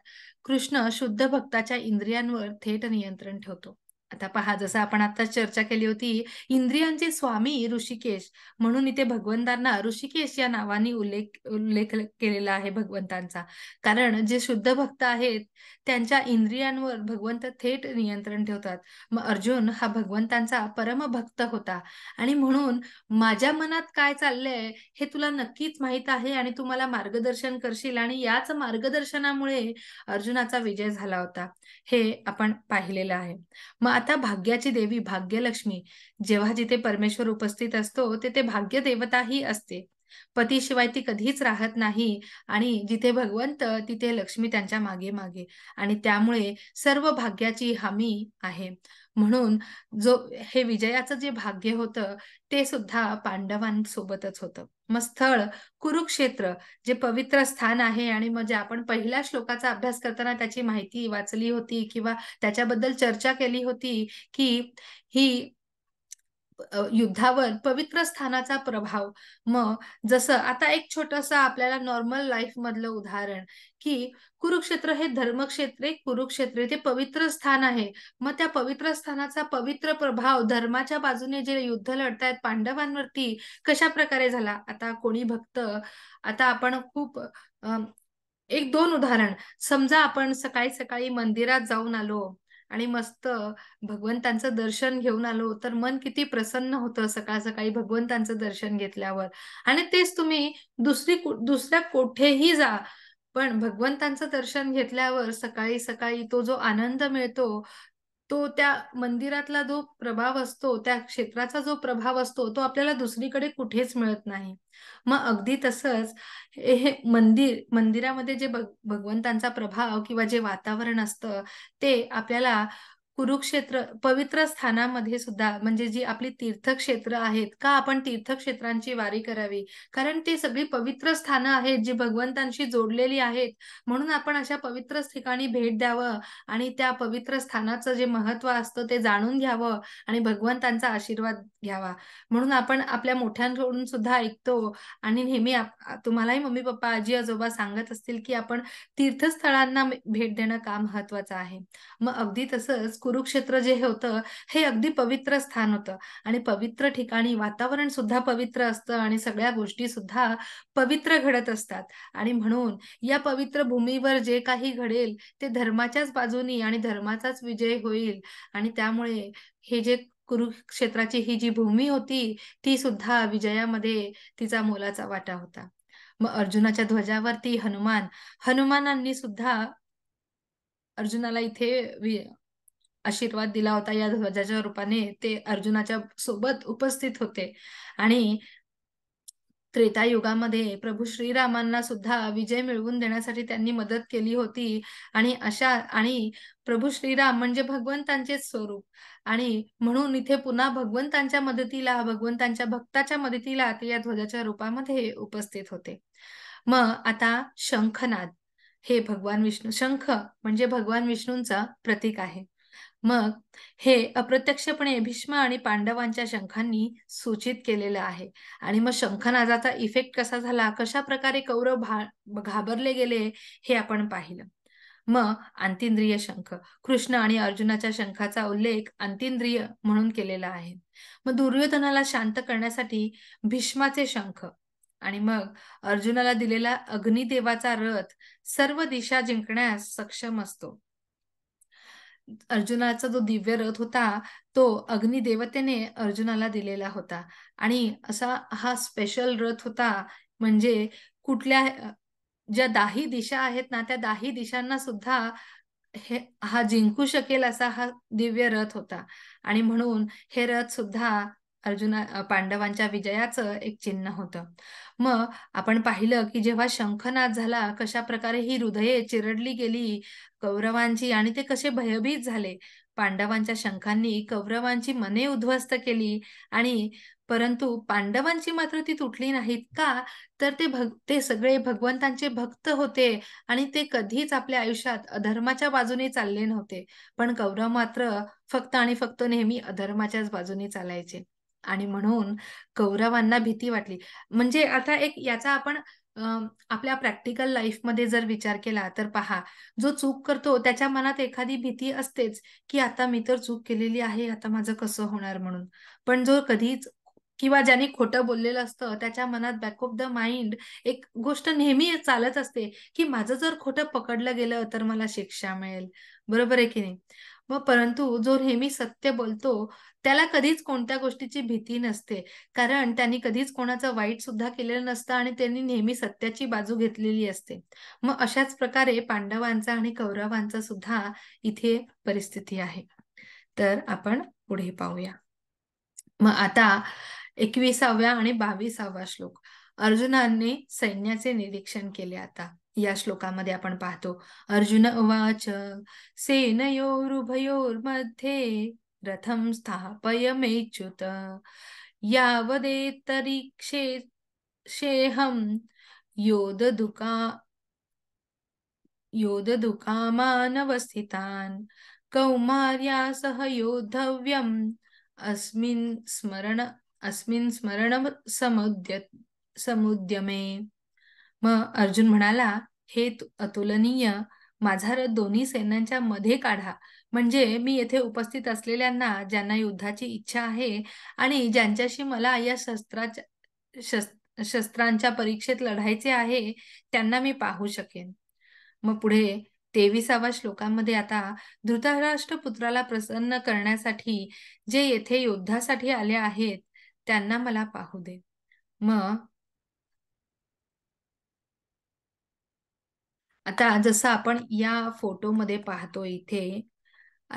कृष्ण शुद्ध भक्ताच्या इंद्रियांवर थेट नियंत्रण ठेवतो आता पहा जसं आपण आता चर्चा केली होती इंद्रियांचे स्वामी ऋषिकेश म्हणून इथे भगवंतांना ऋषिकेश या नावाने उल्लेख उल्लेख केलेला आहे भगवंतांचा कारण जे शुद्ध भक्त आहेत त्यांच्या इंद्रियांवर भगवंत थेट नियंत्रण ठेवतात मग अर्जुन हा भगवंतांचा परमभक्त होता आणि म्हणून माझ्या मनात काय चाललंय हे तुला नक्कीच माहित आहे आणि तू मला मार्गदर्शन करशील आणि याच मार्गदर्शनामुळे अर्जुनाचा विजय झाला होता हे आपण पाहिलेलं आहे मग आता भाग्याची देवी भाग्यलक्ष्मी जेव्हा जिथे परमेश्वर उपस्थित असतो तेथे भाग्य देवताही ही असते पतीशिवाय ती कधीच राहत नाही आणि जिथे भगवंत तिथे लक्ष्मी त्यांच्या मागे मागे आणि त्यामुळे सर्व भाग्याची हमी आहे म्हणून जो हे विजयाचं जे भाग्य होतं ते सुद्धा पांडवांसोबतच होतं मग स्थळ कुरुक्षेत्र जे पवित्र स्थान आहे आणि म्हणजे आपण पहिल्या श्लोकाचा अभ्यास करताना त्याची माहिती वाचली होती किंवा त्याच्याबद्दल चर्चा केली होती की ही युद्धावर पवित्र स्थानाचा प्रभाव मग जसं आता एक छोटस आपल्याला नॉर्मल लाईफ मधलं उदाहरण की कुरुक्षेत्र हे धर्मक्षेत्रे कुरुक्षेत्र ते पवित्र स्थान आहे मग त्या पवित्र स्थानाचा पवित्र प्रभाव धर्माच्या बाजूने जे युद्ध लढतायत पांडवांवरती कशा प्रकारे झाला आता कोणी भक्त आता आपण खूप एक दोन उदाहरण समजा आपण सकाळी सकाळी मंदिरात जाऊन आलो आणि मस्त भगवंतांचं दर्शन घेऊन आलो तर मन किती प्रसन्न होतं सकाळ सकाळी भगवंतांचं दर्शन घेतल्यावर आणि तेच तुम्ही दुसरी दुसऱ्या कोठेही जा पण भगवंतांचं दर्शन घेतल्यावर सकाळी सकाळी तो जो आनंद मिळतो तो त्या मंदिरातला जो प्रभाव असतो त्या क्षेत्राचा जो प्रभाव असतो तो आपल्याला दुसरीकडे कुठेच मिळत नाही मग अगदी तसंच हे मंदिर मंदिरामध्ये जे भगवंतांचा प्रभाव किंवा जे वातावरण असतं ते आपल्याला कुरुक्षेत्र पवित्र स्थानामध्ये सुद्धा म्हणजे जी आपली तीर्थक्षेत्र आहेत का आपण तीर्थक्षेत्रांची वारी करावी कारण ती सगळी पवित्र स्थानं आहेत जी भगवंतांशी जोडलेली आहेत म्हणून आपण अशा पवित्र ठिकाणी भेट द्यावं आणि त्या पवित्र स्थानाचं जे महत्व असतं ते जाणून घ्यावं आणि भगवंतांचा आशीर्वाद घ्यावा म्हणून आपण आपल्या मोठ्यांकडून सुद्धा ऐकतो आणि नेहमी तुम्हालाही मम्मी पप्पा आजी आजोबा सांगत असतील की आपण तीर्थस्थळांना भेट देणं का महत्वाचं आहे मग अगदी तसंच कुरुक्षेत्र जे होतं हे अगदी पवित्र स्थान होतं आणि पवित्र ठिकाणी वातावरण सुद्धा पवित्र असतं आणि सगळ्या गोष्टी सुद्धा पवित्र घडत असतात आणि म्हणून या पवित्र भूमीवर जे काही घडेल ते धर्माच्याच बाजूनी आणि धर्माचाच विजय होईल आणि त्यामुळे हे जे कुरुक्षेत्राची ही जी भूमी होती ती सुद्धा विजयामध्ये तिचा मोलाचा वाटा होता मग अर्जुनाच्या ध्वजावरती हनुमान हनुमानांनी सुद्धा अर्जुनाला इथे आशीर्वाद दिला होता या ध्वजाच्या रूपाने ते अर्जुनाच्या सोबत उपस्थित होते आणि त्रेता युगामध्ये प्रभू श्रीरामांना सुद्धा विजय मिळवून देण्यासाठी त्यांनी मदत केली होती आणि अशा आणि प्रभू श्रीराम म्हणजे भगवंतांचेच स्वरूप आणि म्हणून इथे पुन्हा भगवंतांच्या मदतीला भगवंतांच्या भक्ताच्या मदतीला ते या ध्वजाच्या रूपामध्ये उपस्थित होते मग आता शंखनाद हे भगवान विष्णू शंख म्हणजे भगवान विष्णूंचा प्रतीक आहे मग हे अप्रत्यक्षपणे भीष्म आणि पांडवांच्या शंखांनी सूचित केलेलं आहे आणि मग शंखनादाचा इफेक्ट कसा झाला कशा प्रकारे कौरव घाबरले गेले हे आपण पाहिलं मग अंतिंद्रिय शंख कृष्ण आणि अर्जुनाच्या शंखाचा उल्लेख अंतिंद्रिय म्हणून केलेला आहे मग दुर्योधनाला शांत करण्यासाठी भीष्माचे शंख आणि मग अर्जुनाला दिलेला अग्निदेवाचा रथ सर्व दिशा जिंकण्यास सक्षम असतो अर्जुनाचा जो दिव्य रथ होता तो अग्निदेवतेने अर्जुनाला दिलेला होता आणि असा हा स्पेशल रथ होता म्हणजे कुठल्या ज्या दाही दिशा आहेत ना त्या दाही दिशांना सुद्धा हे हा जिंकू शकेल असा हा दिव्य रथ होता आणि म्हणून हे रथ सुद्धा अर्जुन पांडवांच्या विजयाचं एक चिन्ह होतं मग आपण पाहिलं की जेव्हा शंखनाद झाला कशा प्रकारे ही हृदये चिरडली गेली कौरवांची आणि ते कसे भयभीत झाले पांडवांच्या शंखांनी कौरवांची मने उद्ध्वस्त केली आणि परंतु पांडवांची मात्र ती तुटली नाहीत का तर ते भग ते सगळे भगवंतांचे भक्त होते आणि ते कधीच आपल्या आयुष्यात अधर्माच्या बाजूने चालले नव्हते पण कौरव मात्र फक्त आणि फक्त नेहमी अधर्माच्याच बाजूने चालायचे आणि म्हणून कौरवांना भीती वाटली म्हणजे आता एक याचा आपण आपल्या प्रॅक्टिकल लाईफमध्ये जर विचार केला तर पहा जो चूक करतो त्याच्या मनात एखादी भीती असतेच की आता मी तर चूक केलेली आहे आता माझं कसं होणार म्हणून पण जो कधीच किंवा ज्याने खोटं बोललेलं असतं त्याच्या मनात बॅक ऑफ द माइंड एक गोष्ट नेहमी चालत असते की माझं जर खोटं पकडलं गेलं तर मला शिक्षा मिळेल बरोबर आहे की नाही व परंतु जो नेहमी सत्य बोलतो त्याला कधीच कोणत्या गोष्टीची भीती नसते कारण त्यांनी कधीच कोणाचं वाईट सुद्धा केलेलं नसतं आणि त्यांनी नेहमी सत्याची बाजू घेतलेली असते मग अशाच प्रकारे पांडवांचा आणि कौरवांचा सुद्धा इथे परिस्थिती आहे तर आपण पुढे पाहूया मग आता एकविसाव्या आणि बावीसावा श्लोक अर्जुनाने सैन्याचे निरीक्षण केले आता या श्लोकामध्ये आपण पाहतो अर्जुन उवाच सेनयोरुभयोर्मध्ये रथम स्थापय मेच्युत यावदेतरिक्षे शेहम योदधुका योदधुकामानवस्थितान् कौमार्या सह योद्धव्यम् अस्मिन् स्मरण अस्मिन् स्मरण समुद्य समुद्यमे मग अर्जुन म्हणाला हे अतुलनीय माझा रथ दोन्ही सैन्यांच्या मध्ये काढा म्हणजे मी येथे उपस्थित असलेल्यांना ज्यांना युद्धाची इच्छा आहे आणि ज्यांच्याशी मला या शस्त्राच्या शस्त्रांच्या परीक्षेत लढायचे आहे त्यांना मी पाहू शकेन मग पुढे तेविसाव्या श्लोकामध्ये आता धृतराष्ट्र पुत्राला प्रसन्न करण्यासाठी जे येथे योद्धासाठी आले आहेत त्यांना मला पाहू दे मग आता जसं आपण या फोटोमध्ये पाहतो इथे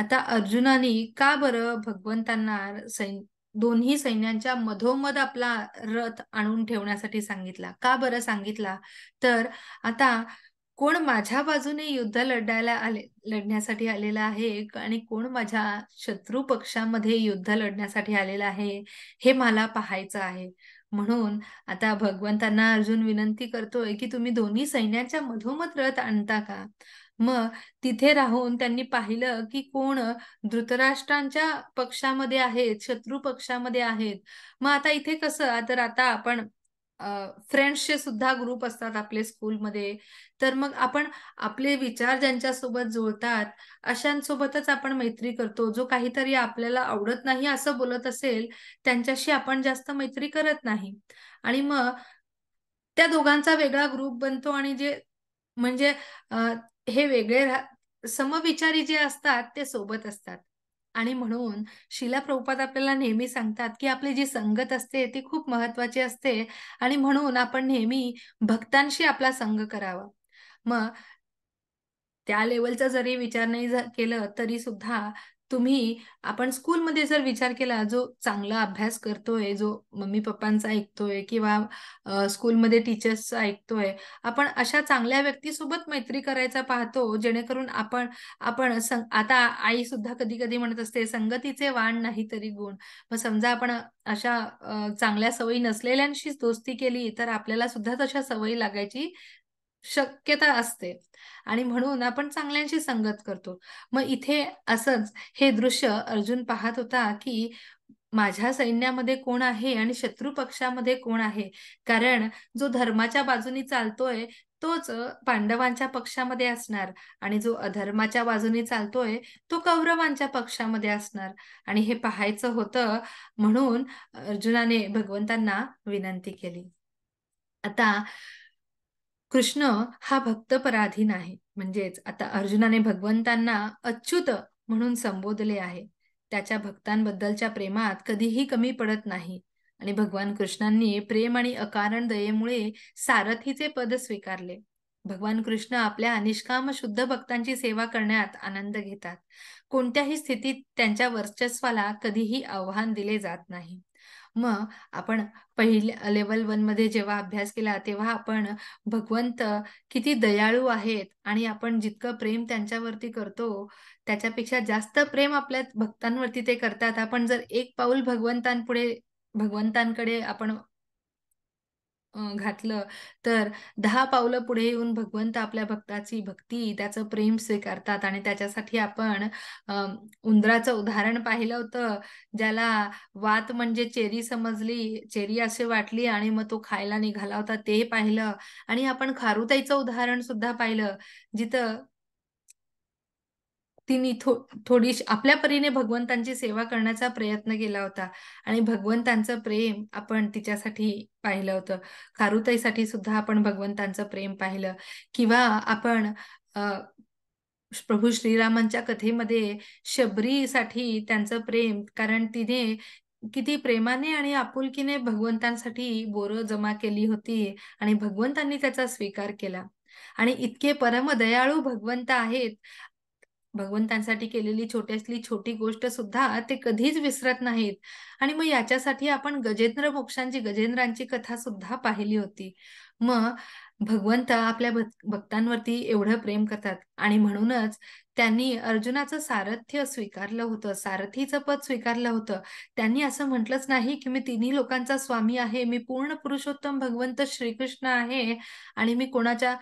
आता अर्जुनाने का बरं भगवंतांना सैन दोन्ही सैन्यांच्या मधोमध आपला रथ आणून ठेवण्यासाठी सांगितला का बरं सांगितला तर आता कोण माझ्या बाजूने युद्ध लढायला आले लढण्यासाठी आलेला आहे आणि कोण माझ्या शत्रू पक्षामध्ये युद्ध लढण्यासाठी आलेला आहे हे मला पाहायचं आहे म्हणून आता भगवंतांना अर्जुन विनंती करतोय की तुम्ही दोन्ही सैन्याच्या मधोमध रथ आणता का मग तिथे राहून त्यांनी पाहिलं की कोण धृतराष्ट्रांच्या पक्षामध्ये आहेत शत्रू पक्षामध्ये आहेत मग आता इथे कसं तर आता आपण फ्रेंड्सचे सुद्धा ग्रुप असतात आपले स्कूलमध्ये तर मग आपण आपले विचार ज्यांच्यासोबत जुळतात अशांसोबतच आपण मैत्री करतो जो काहीतरी आपल्याला आवडत नाही असं बोलत असेल त्यांच्याशी आपण जास्त मैत्री करत नाही आणि मग त्या दोघांचा वेगळा ग्रुप बनतो आणि जे म्हणजे हे वेगळे समविचारी जे असतात ते सोबत असतात आणि म्हणून शिला प्रभुपाद आपल्याला नेहमी सांगतात की आपली जी संगत असते ती खूप महत्वाची असते आणि म्हणून आपण नेहमी भक्तांशी आपला संग करावा मग त्या लेवलचा जरी विचार नाही केलं तरी सुद्धा तुम्ही आपण स्कूलमध्ये जर विचार केला जो चांगला अभ्यास करतोय जो मम्मी पप्पांचा ऐकतोय किंवा स्कूलमध्ये टीचर्सचा ऐकतोय आपण अशा चांगल्या व्यक्तीसोबत मैत्री करायचा पाहतो जेणेकरून आपण आपण आता आई सुद्धा कधी कधी म्हणत असते संगतीचे वाण नाही तरी गुण मग समजा आपण अशा चांगल्या सवयी नसलेल्यांशीच दोस्ती केली तर आपल्याला सुद्धा तशा सवयी लागायची शक्यता असते आणि म्हणून आपण चांगल्यांशी संगत करतो मग इथे असंच हे दृश्य अर्जुन पाहत होता की माझ्या सैन्यामध्ये कोण आहे आणि शत्रू पक्षामध्ये कोण आहे कारण जो धर्माच्या बाजूनी चालतोय तोच पांडवांच्या पक्षामध्ये असणार आणि जो अधर्माच्या बाजूने चालतोय तो कौरवांच्या पक्षामध्ये असणार आणि हे पाहायचं होतं म्हणून अर्जुनाने भगवंतांना विनंती केली आता कृष्ण हा भक्त पराधीन आहे म्हणजेच आता अर्जुनाने भगवंतांना अच्युत म्हणून संबोधले आहे त्याच्या भक्तांबद्दलच्या प्रेमात कधीही कमी पडत नाही आणि भगवान कृष्णांनी प्रेम आणि अकारण दयेमुळे सारथीचे पद स्वीकारले भगवान कृष्ण आपल्या निष्काम शुद्ध भक्तांची सेवा करण्यात आनंद घेतात कोणत्याही स्थितीत त्यांच्या वर्चस्वाला कधीही आव्हान दिले जात नाही मग आपण पहिल्या लेवल वन मध्ये जेव्हा अभ्यास केला तेव्हा आपण भगवंत किती दयाळू आहेत आणि आपण जितकं प्रेम त्यांच्यावरती करतो त्याच्यापेक्षा जास्त प्रेम आपल्या भक्तांवरती ते करतात आपण जर एक पाऊल भगवंतांपुढे भगवंतांकडे आपण घातलं तर दहा पावलं पुढे येऊन भगवंत आपल्या भक्ताची भक्ती त्याचं प्रेम स्वीकारतात आणि त्याच्यासाठी आपण उंदराचं उदाहरण पाहिलं होतं ज्याला वात म्हणजे चेरी समजली चेरी असे वाटली आणि मग तो खायला निघाला होता ते पाहिलं आणि आपण खारुताईचं उदाहरण सुद्धा पाहिलं जिथं तिने थो थोडी आपल्या परीने भगवंतांची सेवा करण्याचा प्रयत्न केला होता आणि भगवंतांचं प्रेम आपण तिच्यासाठी पाहिलं होतं खारुताईसाठी सुद्धा आपण भगवंतांचं प्रेम पाहिलं किंवा आपण प्रभू श्रीरामांच्या कथेमध्ये शबरीसाठी त्यांचं प्रेम कारण तिने किती प्रेमाने आणि आपुलकीने भगवंतांसाठी बोरं जमा केली होती आणि भगवंतांनी त्याचा स्वीकार केला आणि इतके परमदयाळू भगवंत आहेत भगवंतांसाठी केलेली छोट्यातली छोटी गोष्ट सुद्धा ते कधीच विसरत नाहीत आणि मग याच्यासाठी आपण गजेंद्र मोक्षांची गजेंद्रांची कथा सुद्धा पाहिली होती मग भगवंत आपल्या भक्तांवरती एवढं प्रेम करतात आणि म्हणूनच त्यांनी अर्जुनाचं सारथ्य स्वीकारलं होतं सारथीचं पद स्वीकारलं होतं त्यांनी असं म्हटलंच नाही की मी तिन्ही लोकांचा स्वामी आहे मी पूर्ण पुरुषोत्तम भगवंत श्रीकृष्ण आहे आणि मी कोणाच्या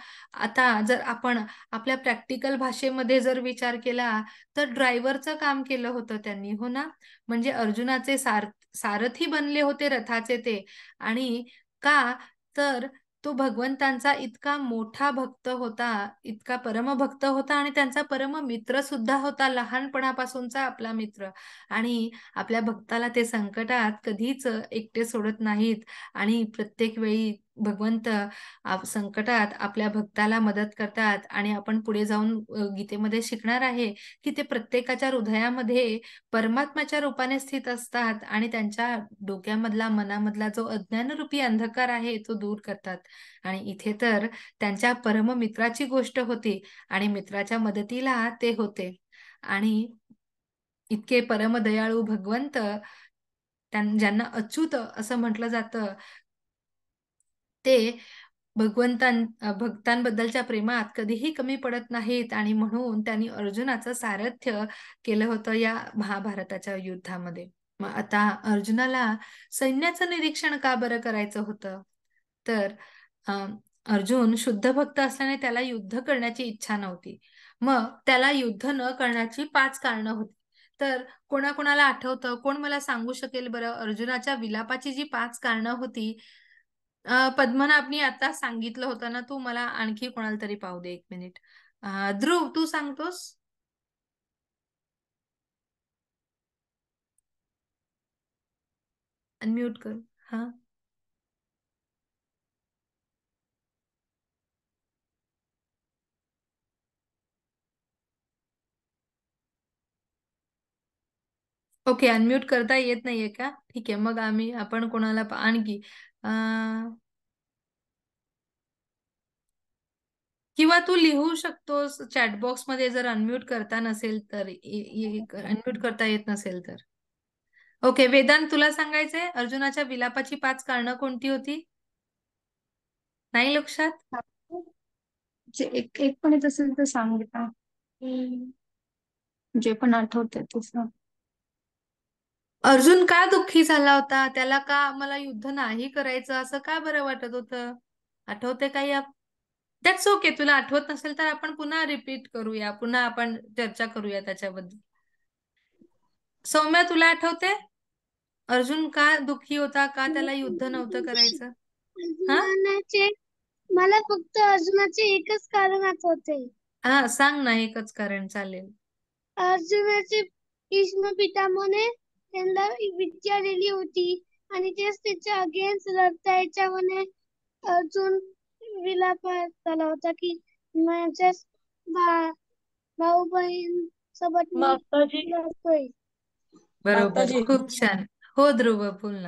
आता जर आपण आपल्या प्रॅक्टिकल भाषेमध्ये जर विचार केला तर ड्रायव्हरचं काम केलं होतं त्यांनी हो ना म्हणजे अर्जुनाचे सार सारथी बनले होते रथाचे ते आणि का तर तो भगवंतांचा इतका मोठा भक्त होता इतका परम भक्त होता आणि त्यांचा परम मित्र सुद्धा होता लहानपणापासूनचा आपला मित्र आणि आपल्या भक्ताला ते संकटात कधीच एकटे सोडत नाहीत आणि प्रत्येक वेळी भगवंत संकटात आपल्या भक्ताला मदत करतात आणि आपण पुढे जाऊन गीतेमध्ये शिकणार आहे की ते प्रत्येकाच्या हृदयामध्ये परमात्माच्या रूपाने स्थित असतात आणि त्यांच्या डोक्यामधला मनामधला जो अज्ञानरूपी अंधकार आहे तो दूर करतात आणि इथे तर त्यांच्या परम मित्राची गोष्ट होती आणि मित्राच्या मदतीला ते होते आणि इतके परमदयाळू भगवंत ज्यांना अच्युत असं म्हटलं जातं ते भगवंतां भक्तांबद्दलच्या प्रेमात कधीही कमी पडत नाहीत आणि म्हणून त्यांनी अर्जुनाचं सारथ्य केलं होतं या महाभारताच्या युद्धामध्ये मग आता अर्जुनाला सैन्याचं निरीक्षण का बरं करायचं होतं तर अर्जुन शुद्ध भक्त असल्याने त्याला युद्ध करण्याची इच्छा नव्हती मग त्याला युद्ध न करण्याची पाच कारणं होती तर कोणाकोणाला आठवतं कोण मला सांगू शकेल बरं अर्जुनाच्या विलापाची जी पाच कारणं होती पद्मनाभनी आता सांगितलं होतं ना तू मला आणखी कोणाला तरी पाहू दे एक मिनिट ध्रुव तू सांगतोस अनम्यूट कर हा ओके okay, अनम्यूट करता येत नाहीये का ठीक आहे मग आम्ही आपण कोणाला आणखी किंवा तू लिहू शकतोस चॅटबॉक्स मध्ये जर अनम्यूट करता नसेल तर अनम्यूट करता येत नसेल तर ओके वेदांत तुला सांगायचंय अर्जुनाच्या विलापाची पाच कारणं कोणती होती नाही लक्षात एक पण येत असेल तर सांगता जे पण आठवत ते अर्जुन का दुःखी झाला होता त्याला का मला युद्ध नाही करायचं असं का बरं वाटत होतं आठवते काही आप दॅट्स ओके तुला आठवत नसेल तर आपण पुन्हा रिपीट करूया पुन्हा आपण चर्चा करूया त्याच्याबद्दल सौम्या तुला आठवते अर्जुन का दुःखी होता का त्याला युद्ध नव्हतं करायचं मला फक्त अर्जुनाचे एकच कारण आठवते हा सांग ना एकच कारण चालेल अर्जुनाचे भीष्म पितामोने त्यांना विचारलेली होती आणि तेच त्याच्या अगेन्स्ट लढता याच्यामध्ये अर्जुन विलाप झाला होता की माझ्या भाऊ बहीण सोबत बरोबर खूप छान हो ध्रुव बोल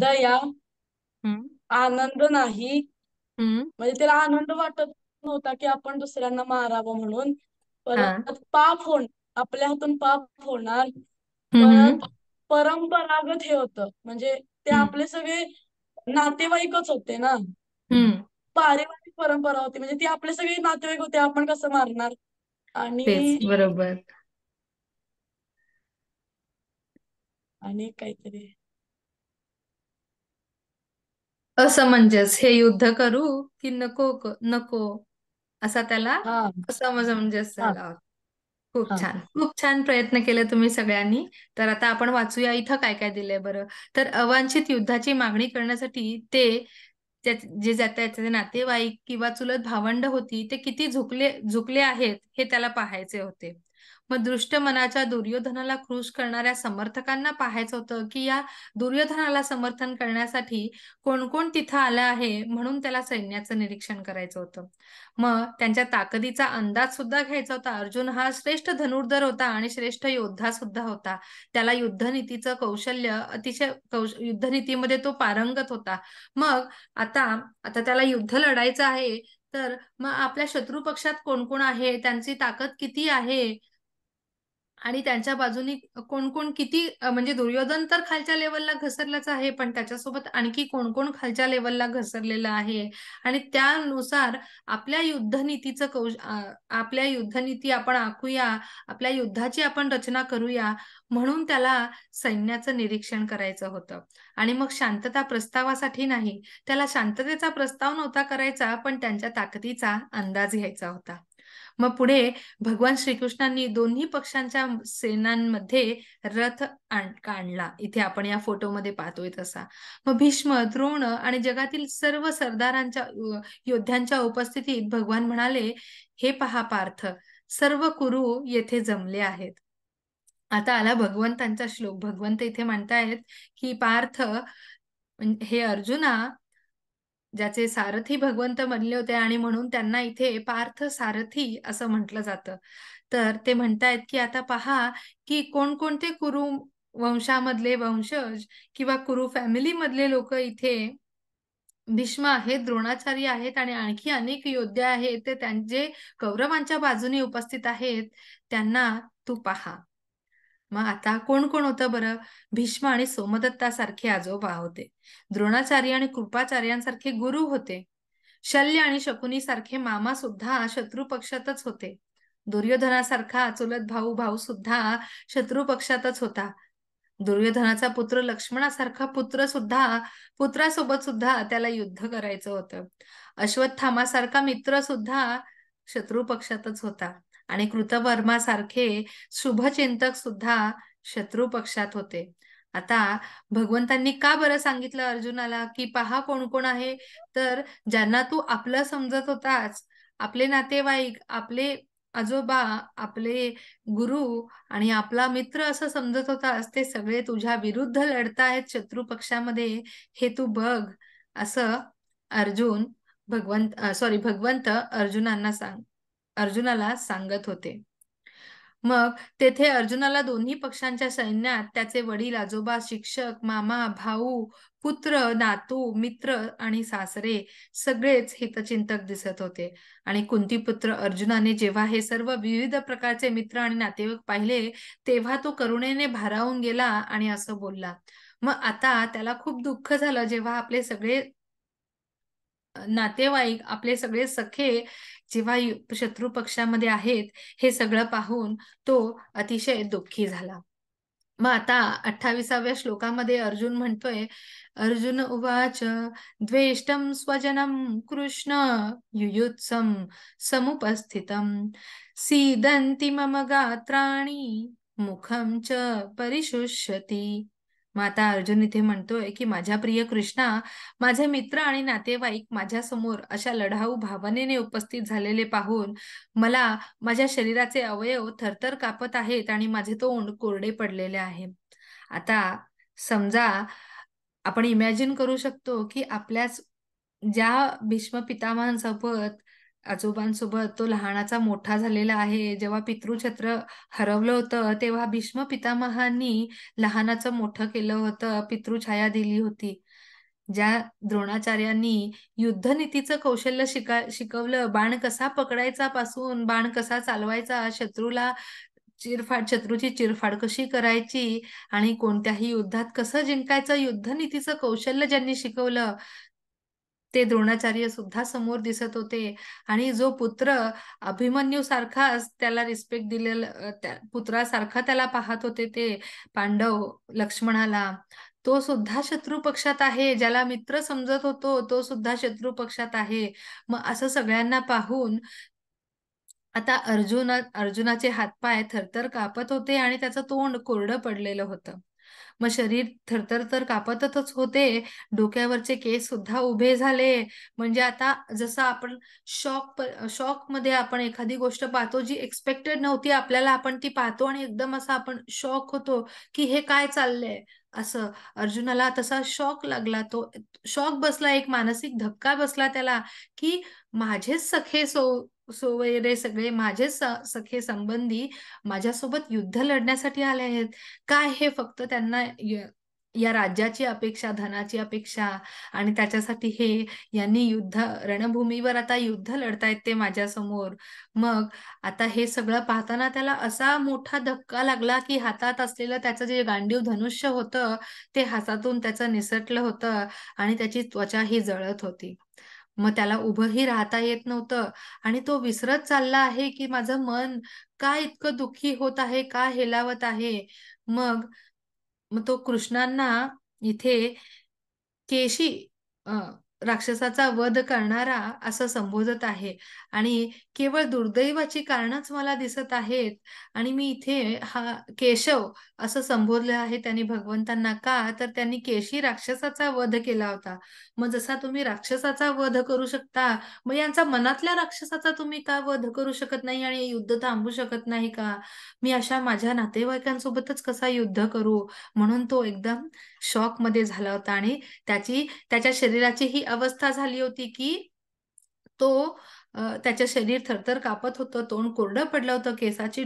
दया आनंद नाही म्हणजे त्याला आनंद वाटत नव्हता की आपण दुसऱ्यांना मारावं म्हणून परत पाप होणार आपल्या हातून पाप होणार पण परंपरागत हे होतं म्हणजे ते आपले सगळे नातेवाईकच होते ना पारिवारिक परंपरा होती म्हणजे ती आपले सगळे नातेवाईक होते आपण कसं मारणार आणि बरोबर आणि काहीतरी असं म्हणजेच हे युद्ध करू की नको नको असा त्याला समज म्हणजे झाला खूप छान खूप छान प्रयत्न केले तुम्ही सगळ्यांनी तर आता आपण वाचूया इथं काय काय दिलंय बरं तर अवांछित युद्धाची मागणी करण्यासाठी ते जे जाते त्याचे नातेवाईक किंवा चुलत भावंड होती ते किती झुकले झुकले आहेत हे त्याला पाहायचे होते मग दृष्ट मनाच्या दुर्योधनाला क्रूश करणाऱ्या समर्थकांना पाहायचं होतं की या दुर्योधनाला समर्थन करण्यासाठी कोण कोण तिथं आलं आहे म्हणून त्याला सैन्याचं निरीक्षण करायचं होतं मग त्यांच्या ताकदीचा अंदाज सुद्धा घ्यायचा होता अर्जुन हा श्रेष्ठ धनुर्धर होता आणि श्रेष्ठ योद्धा सुद्धा होता त्याला युद्धनीतीचं कौशल्य अतिशय कौश युद्धनीतीमध्ये तो पारंगत होता मग आता आता त्याला युद्ध लढायचं आहे तर मग आपल्या शत्रू पक्षात कोण कोण आहे त्यांची ताकद किती आहे आणि त्यांच्या बाजूनी कोण कोण किती म्हणजे दुर्योधन तर खालच्या लेवलला घसरलाच आहे पण त्याच्यासोबत आणखी कोण कोण खालच्या लेवलला घसरलेलं आहे आणि त्यानुसार आपल्या युद्धनीतीचं कौश आपल्या युद्धनीती आपण आखूया आपल्या युद्धाची आपण रचना करूया म्हणून त्याला सैन्याचं निरीक्षण करायचं होतं आणि मग शांतता प्रस्तावासाठी नाही त्याला शांततेचा प्रस्ताव नव्हता करायचा पण त्यांच्या ताकदीचा अंदाज घ्यायचा होता मग पुढे भगवान श्रीकृष्णांनी दोन्ही पक्षांच्या सेनांमध्ये रथ आणला इथे आपण या फोटोमध्ये पाहतोय तसा मग भीष्म द्रोण आणि जगातील सर्व सरदारांच्या योद्ध्यांच्या उपस्थितीत भगवान म्हणाले हे पहा पार्थ सर्व कुरु येथे जमले आहेत आता आला भगवंतांचा श्लोक भगवंत इथे म्हणतायत की पार्थ हे अर्जुना ज्याचे सारथी भगवंत बनले होते आणि म्हणून त्यांना इथे पार्थ सारथी असं म्हटलं जातं तर ते म्हणतायत की आता पहा की कोणकोणते कुरु वंशामधले वंशज किंवा कुरु फॅमिली मधले लोक इथे भीष्म आहेत द्रोणाचार्य आहेत आणि आणखी अनेक योद्धे आहेत ते त्यांचे कौरवांच्या बाजूने उपस्थित आहेत त्यांना तू पहा मग आता कोण कोण होतं बरं भीष्म आणि सारखे आजोबा होते द्रोणाचार्य आणि कृपाचार्यांसारखे गुरु होते शल्य आणि शकुनी सारखे मामा सुद्धा शत्रू पक्षातच होते दुर्योधनासारखा अचुलत भाऊ भाऊ सुद्धा शत्रू पक्षातच होता दुर्योधनाचा पुत्र लक्ष्मणासारखा पुत्र सुद्धा पुत्रासोबत सुद्धा त्याला युद्ध करायचं होतं अश्वत्थामासारखा मित्र सुद्धा शत्रू पक्षातच होता आणि कृतवर्मासारखे शुभचिंतक सुद्धा शत्रू पक्षात होते आता भगवंतांनी का बरं सांगितलं अर्जुनाला की पहा कोण कोण आहे तर ज्यांना तू आपलं समजत होताच आपले नातेवाईक आपले आजोबा आपले गुरु आणि आपला मित्र असं समजत होतास ते सगळे तुझ्या विरुद्ध आहेत शत्रू पक्षामध्ये हे तू बघ असं अर्जुन भगवंत सॉरी भगवंत अर्जुनांना सांग अर्जुनाला सांगत होते मग तेथे अर्जुनाला दोन्ही पक्षांच्या सैन्यात त्याचे वडील आजोबा शिक्षक मामा भाऊ पुत्र नातू मित्र आणि सासरे सगळेच हितचिंतक दिसत होते आणि कुंती पुत्र अर्जुनाने जेव्हा हे सर्व विविध प्रकारचे मित्र आणि नातेवाईक पाहिले तेव्हा तो करुणेने भारावून गेला आणि असं बोलला मग आता त्याला खूप दुःख झालं जेव्हा आपले सगळे नातेवाईक आपले सगळे सखे जेव्हा शत्रू पक्षामध्ये आहेत हे सगळं पाहून तो अतिशय दुःखी झाला मग आता अठ्ठावीसाव्या श्लोकामध्ये अर्जुन म्हणतोय अर्जुन उवाच द्वेष्टम स्वजनम कृष्ण युयुत्सम समुपस्थितं सीदंती मम गात्राणी मुखम च परिशुष्यती मग आता अर्जुन इथे म्हणतोय की माझ्या प्रिय कृष्णा माझे मित्र आणि नातेवाईक माझ्यासमोर अशा लढाऊ भावनेने उपस्थित झालेले पाहून मला माझ्या शरीराचे अवयव थरथर कापत आहेत आणि माझे तोंड कोरडे पडलेले आहे आता समजा आपण इमॅजिन करू शकतो की आपल्याच ज्या भीष्म पितामहांसोबत आजोबांसोबत तो लहानाचा मोठा झालेला आहे जेव्हा पितृछत्र हरवलं होतं तेव्हा भीष्म पितामहांनी लहानाचं मोठं केलं होतं पितृछाया दिली होती ज्या द्रोणाचार्यांनी युद्धनीतीचं कौशल्य शिका शिकवलं बाण कसा पकडायचा पासून बाण कसा चालवायचा शत्रूला चिरफाड शत्रूची चिरफाड कशी करायची आणि कोणत्याही युद्धात कसं जिंकायचं युद्धनीतीचं कौशल्य ज्यांनी शिकवलं ते द्रोणाचार्य सुद्धा समोर दिसत होते आणि जो पुत्र अभिमन्यू सारखाच त्याला रिस्पेक्ट दिलेला त्या पुत्रासारखा त्याला पाहत होते ते पांडव लक्ष्मणाला तो सुद्धा शत्रू पक्षात आहे ज्याला मित्र समजत होतो तो सुद्धा शत्रू पक्षात आहे मग असं सगळ्यांना पाहून आता अर्जुना अर्जुनाचे हातपाय थरथर कापत होते आणि त्याचं तोंड कोरडं पडलेलं होतं मग शरीर थरथर तर कापतच होते डोक्यावरचे केस सुद्धा उभे झाले म्हणजे आता जसं आपण शॉक शॉक मध्ये आपण एखादी गोष्ट पाहतो जी एक्सपेक्टेड नव्हती आपल्याला आपण ती पाहतो आणि एकदम असं आपण शॉक होतो की हे काय चाललंय असं अर्जुनाला तसा शॉक लागला तो शॉक बसला एक मानसिक धक्का बसला त्याला की माझेच सखे सो वगैरे सगळे माझे सखे संबंधी माझ्यासोबत युद्ध लढण्यासाठी आले आहेत काय हे फक्त त्यांना या राज्याची अपेक्षा धनाची अपेक्षा आणि त्याच्यासाठी हे यांनी युद्ध रणभूमीवर आता युद्ध लढतायत ते माझ्यासमोर मग आता हे सगळं पाहताना त्याला असा मोठा धक्का लागला की हातात असलेलं त्याचं जे गांडीव धनुष्य होतं ते हातातून त्याचं निसटलं होतं आणि त्याची त्वचा ही जळत होती मग त्याला उभंही राहता येत नव्हतं आणि तो विसरत चालला आहे की माझं मन का इतकं दुःखी होत आहे का हेलावत आहे मग मग तो कृष्णांना इथे केशी राक्षसाचा वध करणारा असं संबोधत आहे आणि केवळ दुर्दैवाची कारणच मला दिसत आहेत आणि मी इथे हा केशव असं संबोधलं आहे त्यांनी भगवंतांना का तर त्यांनी केशी राक्षसाचा वध केला होता मग जसा तुम्ही राक्षसाचा वध करू शकता मग यांचा मनातल्या राक्षसाचा तुम्ही का वध करू शकत नाही आणि युद्ध थांबू शकत नाही का मी अशा माझ्या नातेवाईकांसोबतच कसा युद्ध करू म्हणून तो एकदम शॉक मध्ये झाला होता आणि त्याची त्याच्या शरीराची ही अवस्था झाली होती की तो त्याचे शरीर थरथर कापत होतं तोंड कोरडं पडलं होतं केसाची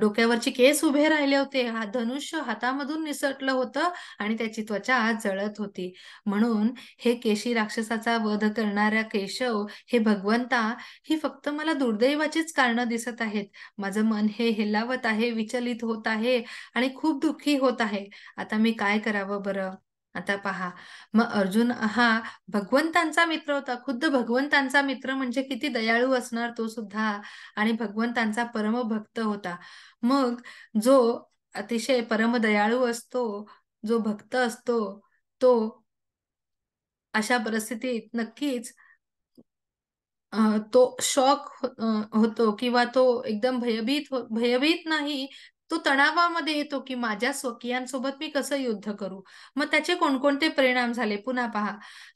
डोक्यावरची केस उभे राहिले होते हा धनुष्य हातामधून निसटलं होतं आणि त्याची त्वचा जळत होती म्हणून हे केशी राक्षसाचा वध करणाऱ्या केशव हे भगवंता ही फक्त मला दुर्दैवाचीच कारणं दिसत आहेत माझं मन हे हेलावत आहे विचलित होत आहे आणि खूप दुःखी होत आहे आता मी काय करावं बरं आता पहा मग अर्जुन हा भगवंतांचा मित्र होता खुद्द भगवंतांचा मित्र म्हणजे किती दयाळू असणार तो सुद्धा आणि भगवंतांचा परम भक्त होता मग जो अतिशय परम दयाळू असतो जो भक्त असतो तो अशा परिस्थितीत नक्कीच तो शॉक होतो किंवा तो एकदम भयभीत भयभीत नाही तो तणावामध्ये येतो की माझ्या स्वकीयांसोबत मी कसं युद्ध करू मग त्याचे कोणकोणते परिणाम झाले पुन्हा पहा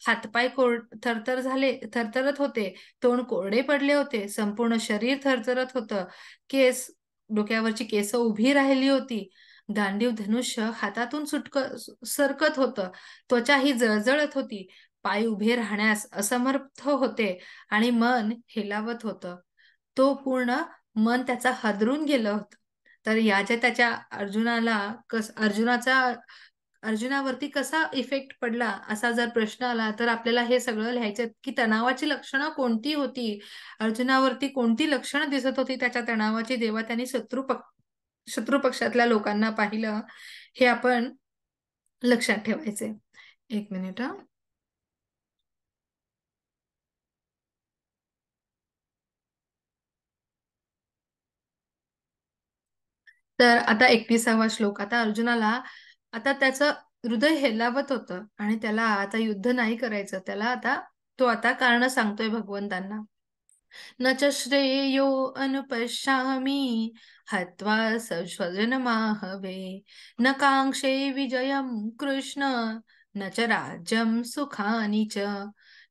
हातपाय कोर थरथर झाले थरथरत होते तोंड कोरडे पडले होते संपूर्ण शरीर थरथरत होतं केस डोक्यावरची केस उभी राहिली होती गांडीव धनुष्य हातातून सुटक सरकत होतं त्वचा ही जळजळत होती पाय उभे राहण्यास असमर्थ होते आणि मन हेलावत होतं तो पूर्ण मन त्याचा हदरून गेलं होतं तर याच्या त्याच्या अर्जुनाला कस अर्जुनाचा अर्जुनावरती कसा इफेक्ट पडला असा जर प्रश्न आला तर आपल्याला हे सगळं लिहायचं की तणावाची लक्षणं कोणती होती अर्जुनावरती कोणती लक्षणं दिसत होती त्याच्या तणावाची देवा त्यांनी शत्रू पक्ष शत्रू पक्षातल्या लोकांना पाहिलं हे आपण लक्षात ठेवायचे एक मिनिट तर आता एकतीसावा श्लोक आता अर्जुनाला आता त्याचं हृदय हेलावत होतं आणि त्याला आता युद्ध नाही करायचं त्याला आता तो आता कारण सांगतोय भगवंतांना न च श्रेयो अनुपश्यामी हत्वा माहवे न कांक्षे विजयम कृष्ण न च राज्यम सुखानी च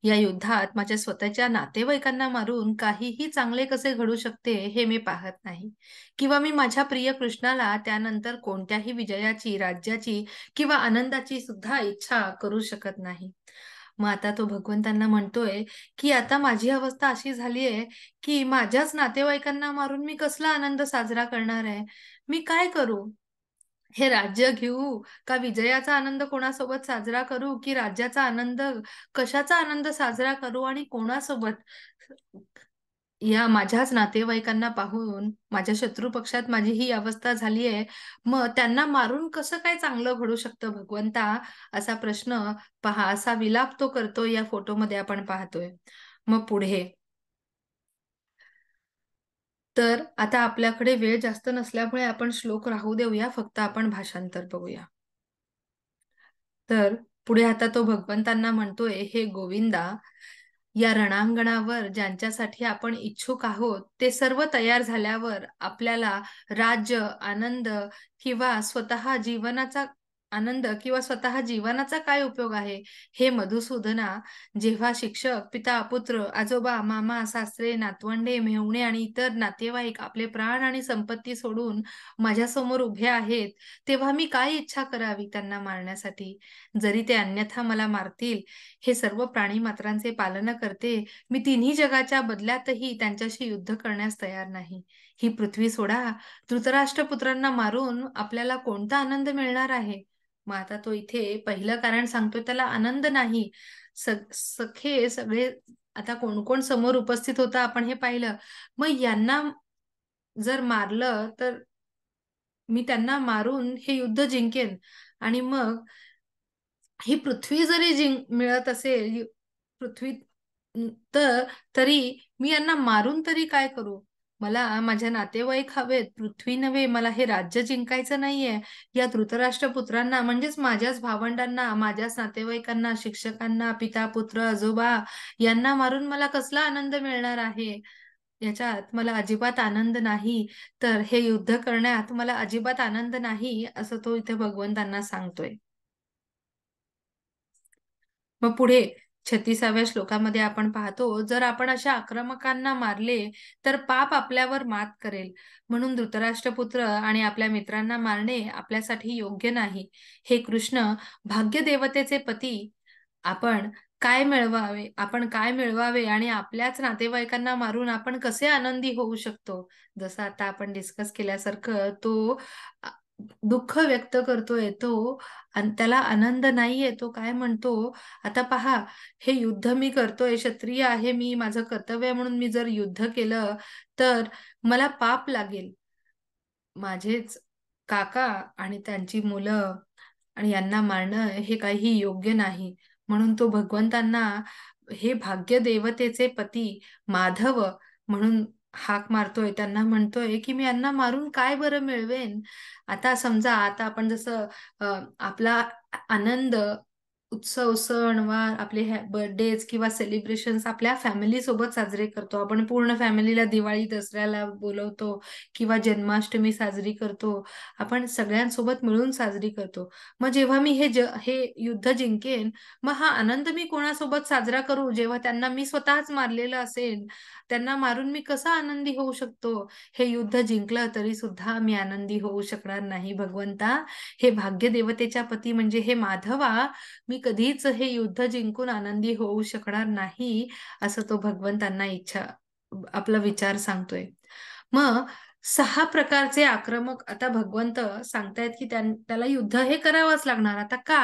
या युद्धात माझ्या स्वतःच्या नातेवाईकांना मारून काहीही चांगले कसे घडू शकते हे मी पाहत नाही किंवा मी माझ्या प्रिय कृष्णाला त्यानंतर कोणत्याही विजयाची राज्याची किंवा आनंदाची सुद्धा इच्छा करू शकत नाही मग आता तो भगवंतांना म्हणतोय की आता माझी अवस्था अशी झाली आहे की माझ्याच नातेवाईकांना मारून मी कसला आनंद साजरा करणार आहे मी काय करू हे राज्य घेऊ का विजयाचा आनंद कोणासोबत साजरा करू की राज्याचा आनंद कशाचा आनंद साजरा करू आणि कोणासोबत या माझ्याच नातेवाईकांना पाहून माझ्या शत्रू पक्षात माझी ही अवस्था झाली आहे मग त्यांना मारून कसं काय चांगलं घडू शकतं भगवंता असा प्रश्न पहा असा विलाप तो करतो या फोटोमध्ये आपण पाहतोय मग पुढे तर आता आपल्याकडे वेळ जास्त नसल्यामुळे आपण श्लोक राहू देऊया फक्त आपण भाषांतर बघूया तर पुढे आता तो भगवंतांना म्हणतोय हे गोविंदा या रणांगणावर ज्यांच्यासाठी आपण इच्छुक आहोत ते सर्व तयार झाल्यावर आपल्याला राज्य आनंद किंवा स्वतः जीवनाचा आनंद किंवा स्वतः जीवनाचा काय उपयोग आहे हे मधुसूदना जेव्हा शिक्षक पिता पुत्र आजोबा मामा सासरे नातवंडे मेहुणे आणि इतर नातेवाईक आपले प्राण आणि संपत्ती सोडून माझ्यासमोर उभे आहेत तेव्हा मी काय इच्छा करावी त्यांना मारण्यासाठी जरी ते अन्यथा मला मारतील हे सर्व प्राणी मात्रांचे पालन करते मी तिन्ही जगाच्या बदल्यातही त्यांच्याशी युद्ध करण्यास तयार नाही ही पृथ्वी सोडा धृतराष्ट्रपुत्रांना मारून आपल्याला कोणता आनंद मिळणार आहे मग आता तो इथे पहिलं कारण सांगतो त्याला आनंद नाही सखे सगळे आता कोण कोण समोर उपस्थित होता आपण हे पाहिलं मग यांना जर मारलं तर मी त्यांना मारून हे युद्ध जिंकेन आणि मग ही पृथ्वी जरी जिंक मिळत असेल पृथ्वी तर तरी मी यांना मारून तरी काय करू मला माझ्या नातेवाईक हवेत पृथ्वी नव्हे मला हे राज्य जिंकायचं नाहीये या धृतराष्ट्र पुत्रांना म्हणजेच माझ्याच भावंडांना माझ्याच नातेवाईकांना शिक्षकांना पिता पुत्र आजोबा यांना मारून मला कसला आनंद मिळणार आहे याच्यात मला अजिबात आनंद नाही तर हे युद्ध करण्यात मला अजिबात आनंद नाही असं तो इथे भगवंतांना सांगतोय मग पुढे छत्तीसाव्या श्लोकामध्ये आपण पाहतो जर आपण अशा आक्रमकांना मारले तर पाप आपल्यावर मात करेल म्हणून धृतराष्ट्रपुत्र आणि आपल्या मित्रांना मारणे आपल्यासाठी योग्य नाही हे कृष्ण भाग्यदेवतेचे पती आपण काय मिळवावे आपण काय मिळवावे आणि आपल्याच नातेवाईकांना मारून आपण कसे आनंदी होऊ शकतो जसं आता आपण डिस्कस केल्यासारखं तो दुःख व्यक्त करतोय तो आणि त्याला आनंद नाहीये तो काय म्हणतो आता पहा हे युद्ध मी करतोय क्षत्रिय आहे मी माझं कर्तव्य म्हणून मी जर युद्ध केलं तर मला पाप लागेल माझेच काका आणि त्यांची मुलं आणि यांना मारणं हे काही योग्य नाही म्हणून तो भगवंतांना हे भाग्य देवतेचे पती माधव म्हणून हाक मारतोय त्यांना म्हणतोय की मी यांना मारून काय बरं मिळवेन आता समजा आता आपण जसं आपला आनंद उत्सव सण वा आपले बर्थडेज किंवा सेलिब्रेशन आपल्या फॅमिली सोबत साजरे करतो आपण पूर्ण फॅमिलीला दिवाळी दसऱ्याला बोलवतो किंवा जन्माष्टमी साजरी करतो आपण सगळ्यांसोबत मिळून साजरी करतो मग जेव्हा मी हे ज हे युद्ध जिंकेन मग हा आनंद मी कोणासोबत साजरा करू जेव्हा त्यांना मी स्वतःच मारलेलं असेल त्यांना मारून मी कसा आनंदी होऊ शकतो हे युद्ध जिंकलं तरी सुद्धा मी आनंदी होऊ शकणार नाही भगवंता हे भाग्य देवतेच्या पती म्हणजे हे माधवा मी कधीच हे युद्ध जिंकून आनंदी होऊ शकणार नाही असं तो भगवंतांना इच्छा आपला विचार सांगतोय मग सहा प्रकारचे आक्रमक आता भगवंत सांगतायत की त्याला युद्ध हे करावंच लागणार आता का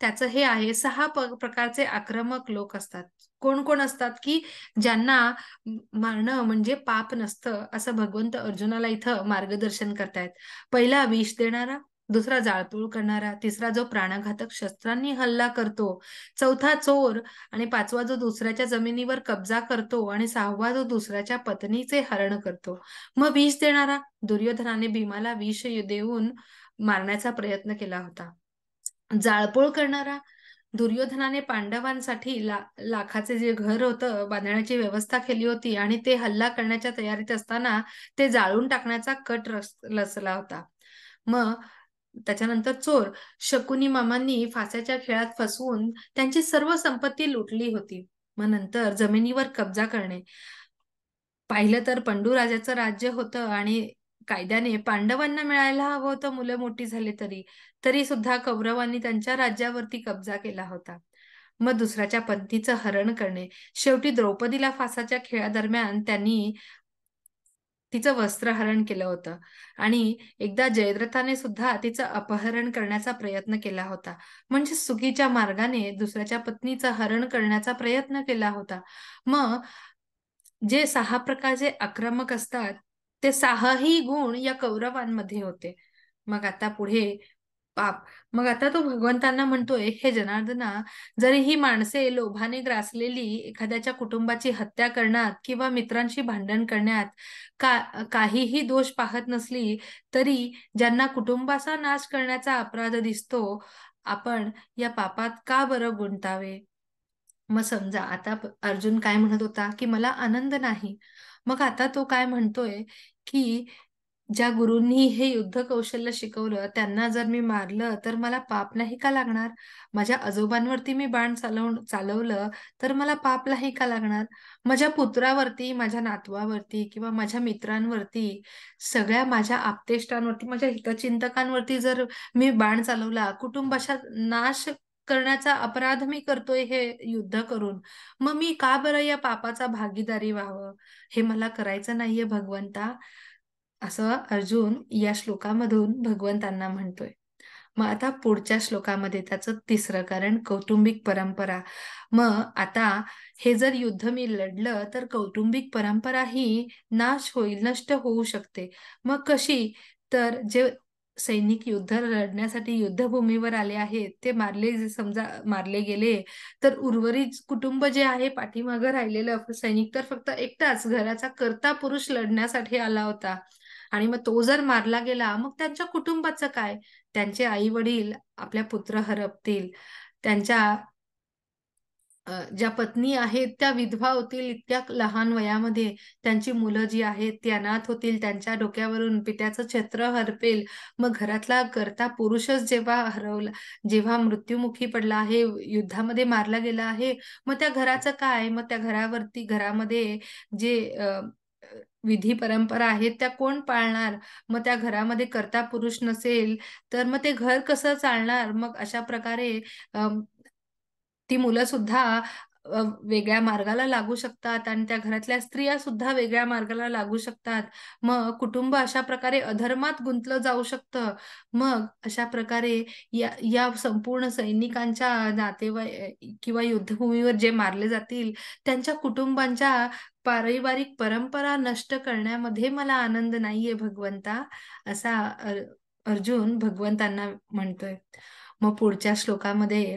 त्याचं हे आहे सहा प्रकारचे आक्रमक लोक असतात कोण कोण असतात की ज्यांना मारणं म्हणजे पाप नसतं असं भगवंत अर्जुनाला इथं मार्गदर्शन करतायत पहिला विष देणारा दुसरा जाळपोळ करणारा तिसरा जो प्राणघातक शस्त्रांनी हल्ला करतो चौथा चोर आणि पाचवा जो दुसऱ्याच्या जमिनीवर कब्जा करतो आणि सहावा जो दुसऱ्याच्या पत्नीचे हरण करतो मग विष देणारा दुर्योधनाने भीमाला विष देऊन मारण्याचा प्रयत्न केला होता जाळपोळ करणारा दुर्योधनाने पांडवांसाठी ला लाखाचे जे घर होतं बांधण्याची व्यवस्था केली होती आणि ते हल्ला करण्याच्या तयारीत असताना ते जाळून टाकण्याचा कट रचला होता मग त्याच्यानंतर चोर शकुनी मामांनी फासाच्या खेळात फसवून त्यांची सर्व संपत्ती लुटली होती मग नंतर जमिनीवर कब्जा करणे पाहिलं तर पंडू राजाचं राज्य होतं आणि कायद्याने पांडवांना मिळायला हवं होतं मुलं मोठी झाली तरी तरी सुद्धा कौरवांनी त्यांच्या राज्यावरती कब्जा केला होता मग दुसऱ्याच्या पत्नीचं हरण करणे शेवटी द्रौपदीला फासाच्या खेळादरम्यान त्यांनी तिचं वस्त्रहरण केलं होतं आणि एकदा जयद्रथाने सुद्धा तिचं अपहरण करण्याचा प्रयत्न केला होता म्हणजे सुखीच्या मार्गाने दुसऱ्याच्या पत्नीचं हरण करण्याचा प्रयत्न केला होता मग जे सहा प्रकारचे आक्रमक असतात ते सहाही गुण या कौरवांमध्ये होते मग आता पुढे पाप मग आता तो भगवंतांना म्हणतोय हे जनार्दना जरी ही माणसे लोभाने ग्रासलेली एखाद्याच्या कुटुंबाची हत्या करण्यात किंवा मित्रांशी भांडण करण्यात काहीही दोष पाहत नसली तरी ज्यांना कुटुंबाचा नाश करण्याचा अपराध दिसतो आपण या पापात का बरं गुंतावे मग समजा आता अर्जुन काय म्हणत होता की मला आनंद नाही मग आता तो काय म्हणतोय की ज्या गुरुंनी हे युद्ध कौशल्य शिकवलं त्यांना जर मी मारलं तर मला पाप नाही का लागणार माझ्या आजोबांवरती मी बाण चालव चालवलं तर मला पाप नाही का लागणार माझ्या पुत्रावरती माझ्या नातवावरती किंवा माझ्या मित्रांवरती सगळ्या माझ्या आपतेष्टांवरती माझ्या हितचिंतकांवरती जर मी बाण चालवला कुटुंबाचा नाश करण्याचा अपराध मी करतोय हे युद्ध करून मग मी का बरं या पापाचा भागीदारी व्हावं हे मला करायचं नाहीये भगवंता असं अर्जुन या श्लोकामधून भगवंतांना म्हणतोय मग आता पुढच्या श्लोकामध्ये त्याचं तिसरं कारण कौटुंबिक परंपरा मग आता हे जर युद्ध मी लढलं तर कौटुंबिक परंपरा ही नाश होईल नष्ट होऊ शकते मग कशी तर जे सैनिक युद्ध लढण्यासाठी युद्धभूमीवर आले आहेत ते मारले समजा मारले गेले तर उर्वरित कुटुंब जे आहे पाठीमागं राहिलेलं सैनिक तर फक्त एकटाच घराचा करता पुरुष लढण्यासाठी आला होता आणि मग तो जर मारला गेला मग त्यांच्या कुटुंबाचं काय त्यांचे आई वडील आपल्या पुत्र हरपतील त्यांच्या ज्या पत्नी आहेत त्या विधवा होतील इतक्या लहान वयामध्ये त्यांची मुलं जी आहेत ती अनाथ होतील त्यांच्या डोक्यावरून पित्याचं छत्र हरपेल मग घरातला करता पुरुषच जेव्हा हरवला जेव्हा मृत्युमुखी पडला आहे युद्धामध्ये मारला गेला आहे मग त्या घराचं काय मग त्या घरावरती घरामध्ये जे विधी परंपरा आहेत त्या कोण पाळणार मग त्या घरामध्ये करता पुरुष नसेल तर मग ते घर कसं चालणार मग अशा प्रकारे ती मुलं सुद्धा वेगळ्या मार्गाला लागू शकतात आणि त्या घरातल्या स्त्रिया सुद्धा वेगळ्या मार्गाला लागू शकतात मग कुटुंब अशा प्रकारे अधर्मात गुंतलं जाऊ शकतं मग अशा प्रकारे या या संपूर्ण सैनिकांच्या नातेवाई किंवा युद्धभूमीवर जे मारले जातील त्यांच्या कुटुंबांच्या पारिवारिक परंपरा नष्ट करण्यामध्ये मला आनंद नाहीये भगवंता असा अर्जुन भगवंतांना म्हणतोय मग पुढच्या श्लोकामध्ये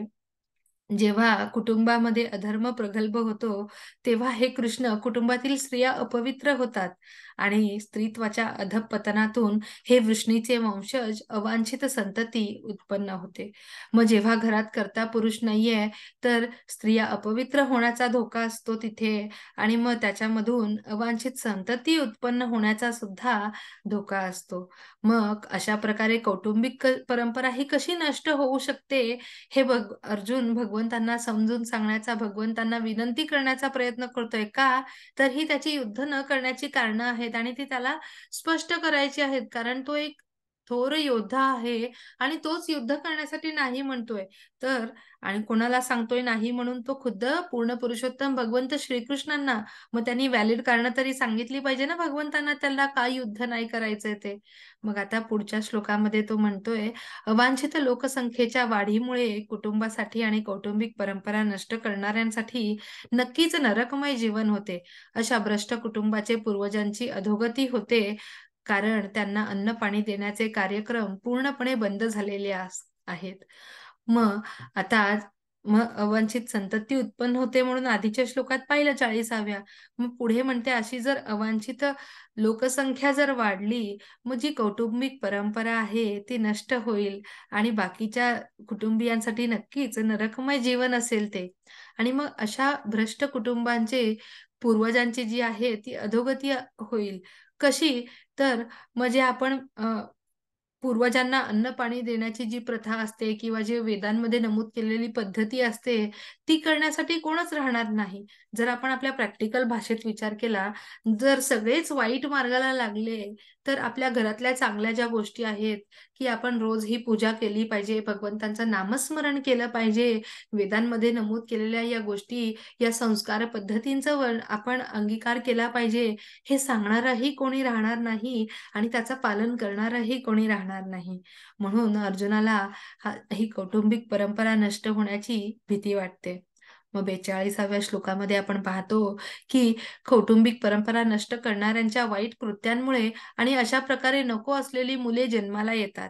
जेव्हा कुटुंबामध्ये अधर्म प्रगल्भ होतो, तेव्हा हे कृष्ण कुटुंबातील स्त्रिया अपवित्र होतात आणि स्त्रीत्वाच्या अधपतनातून हे वृष्णीचे वंशज अवांछित संतती उत्पन्न होते मग जेव्हा घरात करता पुरुष नाहीये तर स्त्रिया अपवित्र होण्याचा धोका असतो तिथे आणि मग त्याच्यामधून अवांछित संतती उत्पन्न होण्याचा सुद्धा धोका असतो मग अशा प्रकारे कौटुंबिक परंपरा ही कशी नष्ट होऊ शकते हे बघ अर्जुन भगवंतांना समजून सांगण्याचा भगवंतांना विनंती करण्याचा प्रयत्न करतोय का तर ही त्याची युद्ध न करण्याची कारणं आहे आहेत आणि ते त्याला स्पष्ट करायचे आहेत कारण तो एक थोर योद्धा आहे आणि तोच युद्ध करण्यासाठी नाही म्हणतोय तर आणि कोणाला सांगतोय नाही म्हणून तो खुद्द पूर्ण पुरुषोत्तम भगवंत श्रीकृष्णांना मग त्यांनी व्हॅलिड कारण तरी सांगितली पाहिजे ना भगवंतांना त्याला काय युद्ध नाही करायचंय ते मग आता पुढच्या श्लोकामध्ये तो म्हणतोय अवांछित लोकसंख्येच्या वाढीमुळे कुटुंबासाठी आणि कौटुंबिक परंपरा नष्ट करणाऱ्यांसाठी नक्कीच नरकमय जीवन होते अशा भ्रष्ट कुटुंबाचे पूर्वजांची अधोगती होते कारण त्यांना अन्न पाणी देण्याचे कार्यक्रम पूर्णपणे बंद झालेले आहेत मग आता मग अवांछित संतती उत्पन्न होते म्हणून आधीच्या श्लोकात पाहिलं चाळीसाव्या मग पुढे म्हणते अशी जर अवांछित लोकसंख्या जर वाढली मग जी कौटुंबिक परंपरा आहे ती नष्ट होईल आणि बाकीच्या कुटुंबियांसाठी नक्कीच नरकमय जीवन असेल ते आणि मग अशा भ्रष्ट कुटुंबांचे पूर्वजांची जी आहे ती अधोगती होईल कशी तर म्हणजे आपण पूर्वजांना अन्न पाणी देण्याची जी प्रथा असते किंवा जे वेदांमध्ये नमूद केलेली पद्धती असते ती करण्यासाठी कोणच राहणार नाही जर आपण आपल्या प्रॅक्टिकल भाषेत विचार केला जर सगळेच वाईट मार्गाला लागले तर आपल्या घरातल्या चांगल्या ज्या गोष्टी आहेत की आपण रोज ही पूजा केली पाहिजे भगवंतांचं नामस्मरण केलं पाहिजे वेदांमध्ये नमूद केलेल्या या गोष्टी या संस्कार पद्धतींचा आपण अंगीकार केला पाहिजे हे सांगणाराही कोणी राहणार नाही आणि त्याचं पालन करणारही कोणी राहणार नाही म्हणून अर्जुनाला ही कौटुंबिक परंपरा नष्ट होण्याची भीती वाटते मग बेचाळीसाव्या श्लोकामध्ये आपण पाहतो की कौटुंबिक परंपरा नष्ट करणाऱ्यांच्या वाईट कृत्यांमुळे आणि अशा प्रकारे नको असलेली मुले जन्माला येतात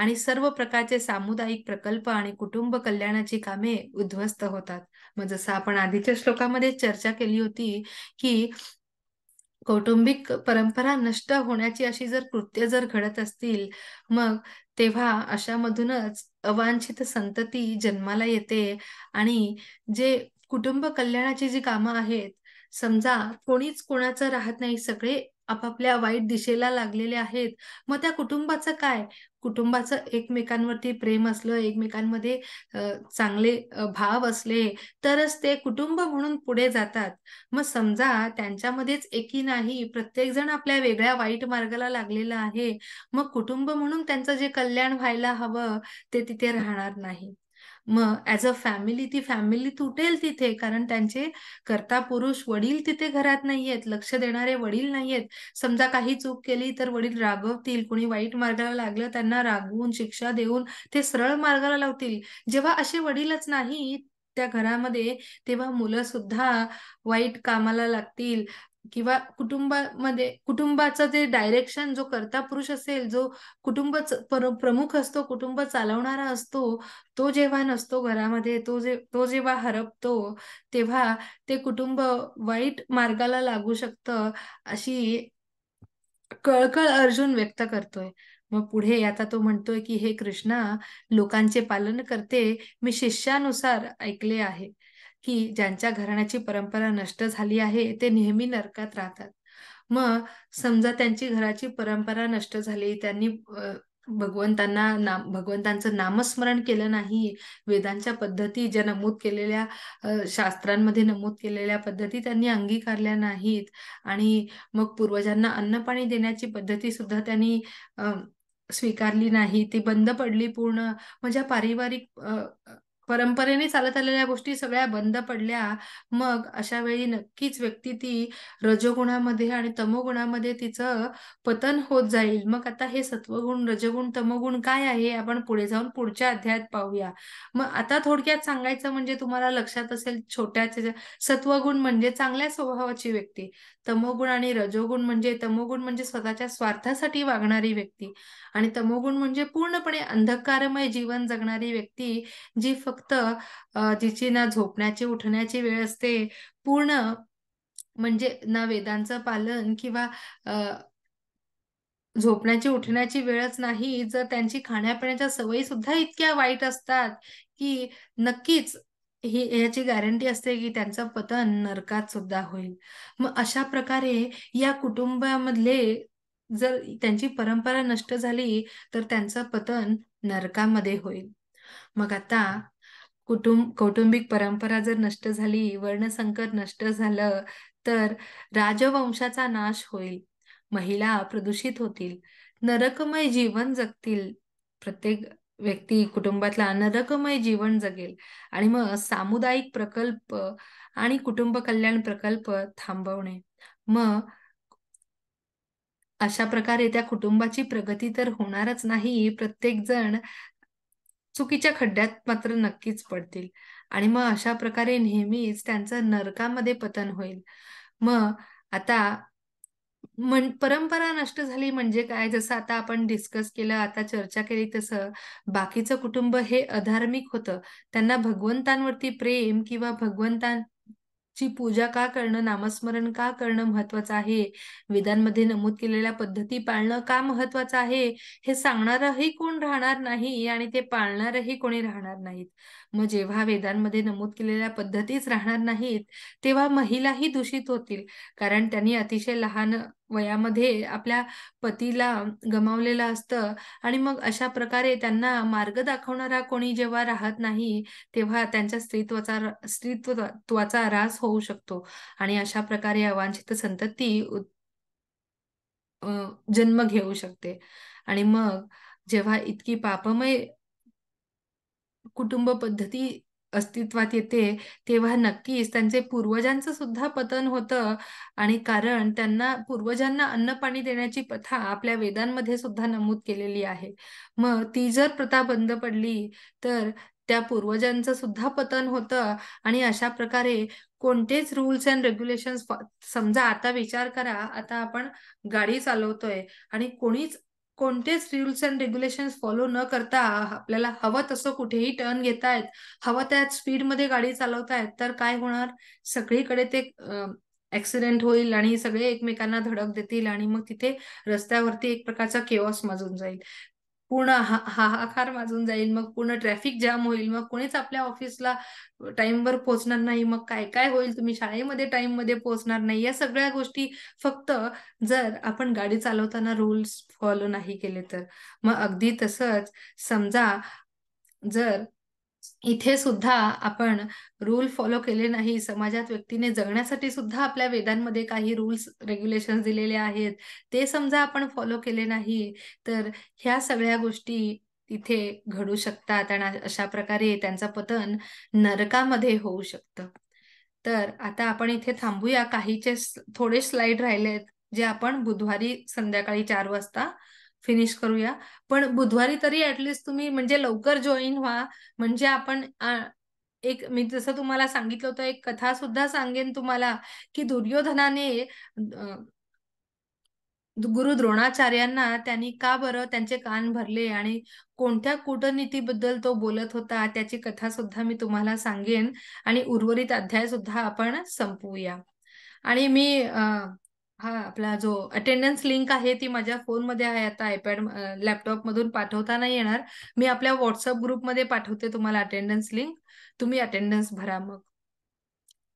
आणि सर्व प्रकारचे सामुदायिक प्रकल्प आणि कुटुंब कल्याणाची कामे उद्ध्वस्त होतात मग जसं आपण आधीच्या श्लोकामध्ये चर्चा केली होती की कौटुंबिक परंपरा नष्ट होण्याची अशी जर कृत्य जर घडत असतील मग तेव्हा अशामधूनच अवांछित संतती जन्माला येते आणि जे कुटुंब कल्याणाची जी कामं आहेत समजा कोणीच कोणाचं राहत नाही सगळे आपापल्या वाईट दिशेला लागलेले आहेत मग त्या कुटुंबाचं काय कुटुंबाचं एकमेकांवरती प्रेम असलं एकमेकांमध्ये चांगले भाव असले तरच ते कुटुंब म्हणून पुढे जातात मग समजा त्यांच्यामध्येच एकी नाही प्रत्येक जण आपल्या वेगळ्या वाईट मार्गाला लागलेला आहे मग कुटुंब म्हणून त्यांचं जे कल्याण व्हायला हवं ते तिथे राहणार नाही मग ऍज अ फॅमिली ती फॅमिली तुटेल तिथे कारण त्यांचे करता पुरुष वडील तिथे घरात नाहीयेत लक्ष देणारे वडील नाहीयेत समजा काही चूक केली तर वडील रागवतील कोणी वाईट मार्गाला लागलं त्यांना रागवून शिक्षा देऊन ते सरळ मार्गाला लावतील जेव्हा असे वडीलच नाही त्या घरामध्ये तेव्हा मुलं सुद्धा वाईट कामाला लागतील किंवा कुटुंबामध्ये कुटुंबाचा जे डायरेक्शन जो करता पुरुष असेल जो कुटुंब प्रमुख असतो कुटुंब चालवणारा असतो तो जेव्हा नसतो घरामध्ये तो जे तो जेव्हा हरपतो तेव्हा ते कुटुंब वाईट मार्गाला लागू शकत अशी कळकळ अर्जुन व्यक्त करतोय मग पुढे आता तो म्हणतोय की हे कृष्णा लोकांचे पालन करते मी शिष्यानुसार ऐकले आहे की ज्यांच्या घराण्याची परंपरा नष्ट झाली आहे ते नेहमी नरकात राहतात मग समजा त्यांची घराची परंपरा नष्ट झाली त्यांनी भगवंतांना नाम भगवंतांचं नामस्मरण केलं नाही वेदांच्या पद्धती ज्या नमूद केलेल्या शास्त्रांमध्ये नमूद केलेल्या पद्धती त्यांनी अंगीकारल्या नाहीत आणि मग पूर्वजांना अन्नपाणी देण्याची पद्धती सुद्धा त्यांनी स्वीकारली नाही ती बंद पडली पूर्ण म्हणजे पारिवारिक परंपरेने चालत आलेल्या गोष्टी सगळ्या बंद पडल्या मग अशा वेळी नक्कीच व्यक्ती ती रजोगुणामध्ये आणि तमोगुणामध्ये तिचं पतन होत जाईल मग आता हे सत्वगुण रजगुण तमोगुण काय आहे आपण पुढे जाऊन पुढच्या अध्यायात पाहूया मग आता थोडक्यात सांगायचं म्हणजे तुम्हाला लक्षात असेल छोट्याचे सत्वगुण म्हणजे चांगल्या स्वभावाची व्यक्ती तमोगुण आणि रजोगुण म्हणजे तमोगुण म्हणजे स्वतःच्या स्वार्थासाठी वागणारी व्यक्ती आणि तमोगुण म्हणजे पूर्णपणे अंधकारमय जीवन जगणारी व्यक्ती जी फक्त फक्त जिची ना झोपण्याची उठण्याची वेळ असते पूर्ण म्हणजे ना वेदांचं पालन किंवा झोपण्याची उठण्याची वेळच नाही जर त्यांची खाण्यापिण्याच्या सवयी सुद्धा इतक्या वाईट असतात की नक्कीच ही याची गॅरंटी असते की त्यांचं पतन नरकात सुद्धा होईल मग अशा प्रकारे या कुटुंबामधले जर त्यांची परंपरा नष्ट झाली तर त्यांचं पतन नरकामध्ये होईल मग आता कुटुंब कौटुंबिक परंपरा जर नष्ट झाली वर्णसंकर नष्ट झालं तर राजवंशाचा नाश होईल महिला प्रदूषित होतील नरकमय जीवन जगतील प्रत्येक व्यक्ती कुटुंबातला नरकमय जीवन जगेल आणि मग सामुदायिक प्रकल्प आणि कुटुंब कल्याण प्रकल्प थांबवणे मग अशा प्रकारे त्या कुटुंबाची प्रगती तर होणारच नाही प्रत्येक जण चुकीच्या खड्ड्यात मात्र नक्कीच पडतील आणि मग अशा प्रकारे नेहमीच त्यांचं नरकामध्ये पतन होईल मग आता परंपरा नष्ट झाली म्हणजे काय जसं आता आपण डिस्कस केलं आता चर्चा केली तसं बाकीचं कुटुंब हे अधार्मिक होतं त्यांना भगवंतांवरती प्रेम किंवा भगवंतां ची पूजा का करणं नामस्मरण का करणं महत्वाचं आहे वेदांमध्ये नमूद केलेल्या पद्धती पाळणं का महत्वाचं आहे हे सांगणारही कोण राहणार नाही आणि ते पाळणारही कोणी राहणार नाहीत मग जेव्हा वेदांमध्ये नमूद केलेल्या पद्धतीच राहणार नाहीत तेव्हा महिलाही दूषित होतील कारण त्यांनी अतिशय लहान वयामध्ये आपल्या पतीला गमावलेलं असतं आणि मग अशा प्रकारे त्यांना मार्ग दाखवणारा कोणी जेव्हा राहत नाही तेव्हा त्यांच्या स्त्रीत्वाचा स्त्रीत्वत्वाचा ऱ्हास होऊ शकतो आणि अशा प्रकारे अवांछित संतती जन्म घेऊ शकते आणि मग जेव्हा इतकी पापमय कुटुंब पद्धती अस्तित्वात येते तेव्हा नक्कीच त्यांचे पूर्वजांचं सुद्धा पतन होतं आणि कारण त्यांना पूर्वजांना अन्न पाणी देण्याची प्रथा आपल्या वेदांमध्ये सुद्धा नमूद केलेली आहे मग ती जर प्रथा बंद पडली तर त्या पूर्वजांचं सुद्धा पतन होतं आणि अशा प्रकारे कोणतेच रूल्स अँड रेग्युलेशन समजा आता विचार करा आता आपण गाडी चालवतोय आणि कोणीच कोणतेच रुल्स अँड रेग्युलेशन फॉलो न करता आपल्याला हवं तसं कुठेही टर्न घेतायत हवं त्या स्पीडमध्ये गाडी चालवतायत तर काय होणार सगळीकडे ते ऍक्सिडेंट होईल आणि सगळे एकमेकांना धडक देतील आणि मग तिथे रस्त्यावरती एक प्रकारचा केवॉस माजून जाईल पूर्ण हा हाहाकार माजून जाईल मग पूर्ण ट्रॅफिक जाम होईल मग कोणीच आपल्या ऑफिसला टाइमवर पोहोचणार नाही मग काय काय होईल तुम्ही शाळेमध्ये टाइममध्ये पोहोचणार नाही या सगळ्या गोष्टी फक्त जर आपण गाडी चालवताना रूल्स फॉलो नाही केले तर मग अगदी तसंच समजा जर इथे सुद्धा आपण रूल फॉलो केले नाही समाजात व्यक्तीने जगण्यासाठी सुद्धा आपल्या वेदांमध्ये काही रूल्स रेग्युलेशन दिलेले आहेत ते समजा आपण फॉलो केले नाही तर ह्या सगळ्या गोष्टी तिथे घडू शकतात आणि अशा प्रकारे त्यांचं पतन नरकामध्ये होऊ शकतं तर आता आपण इथे थांबूया काहीचे थोडे स्लाइड राहिलेत जे आपण बुधवारी संध्याकाळी चार वाजता फिनिश करूया पण बुधवारी तरी ऍटलिस्ट तुम्ही म्हणजे लवकर जॉईन व्हा म्हणजे आपण एक मी जसं तुम्हाला सांगितलं होतं एक कथा सुद्धा सांगेन तुम्हाला की दुर्योधनाने गुरु द्रोणाचार्यांना त्यांनी का बरं त्यांचे कान भरले आणि कोणत्या कूटनीतीबद्दल तो बोलत होता त्याची कथा सुद्धा मी तुम्हाला सांगेन आणि उर्वरित अध्याय सुद्धा आपण संपवूया आणि मी अं हा आपला जो अटेंडन्स लिंक आहे ती माझ्या फोनमध्ये आहे आता आयपॅड लॅपटॉप मधून पाठवता नाही येणार मी आपल्या व्हॉट्सअप ग्रुपमध्ये पाठवते तुम्हाला अटेंडन्स लिंक तुम्ही अटेंडन्स भरा मग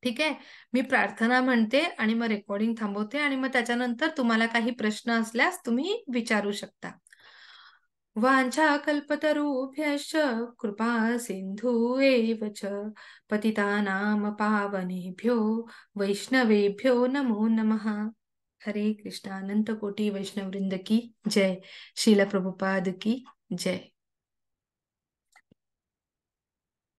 ठीक आहे मी प्रार्थना म्हणते आणि मग रेकॉर्डिंग थांबवते आणि मग त्याच्यानंतर तुम्हाला काही प्रश्न असल्यास तुम्ही विचारू शकता वांछा कल्पतरूभ्यश्च कृपा सिंधुए एव च पतितानाम पावनेभ्यो वैष्णवेभ्यो नमो नमः हरे कृष्णा अनंत कोटी वैष्णववृंद की जय शिला प्रभुपाद की जय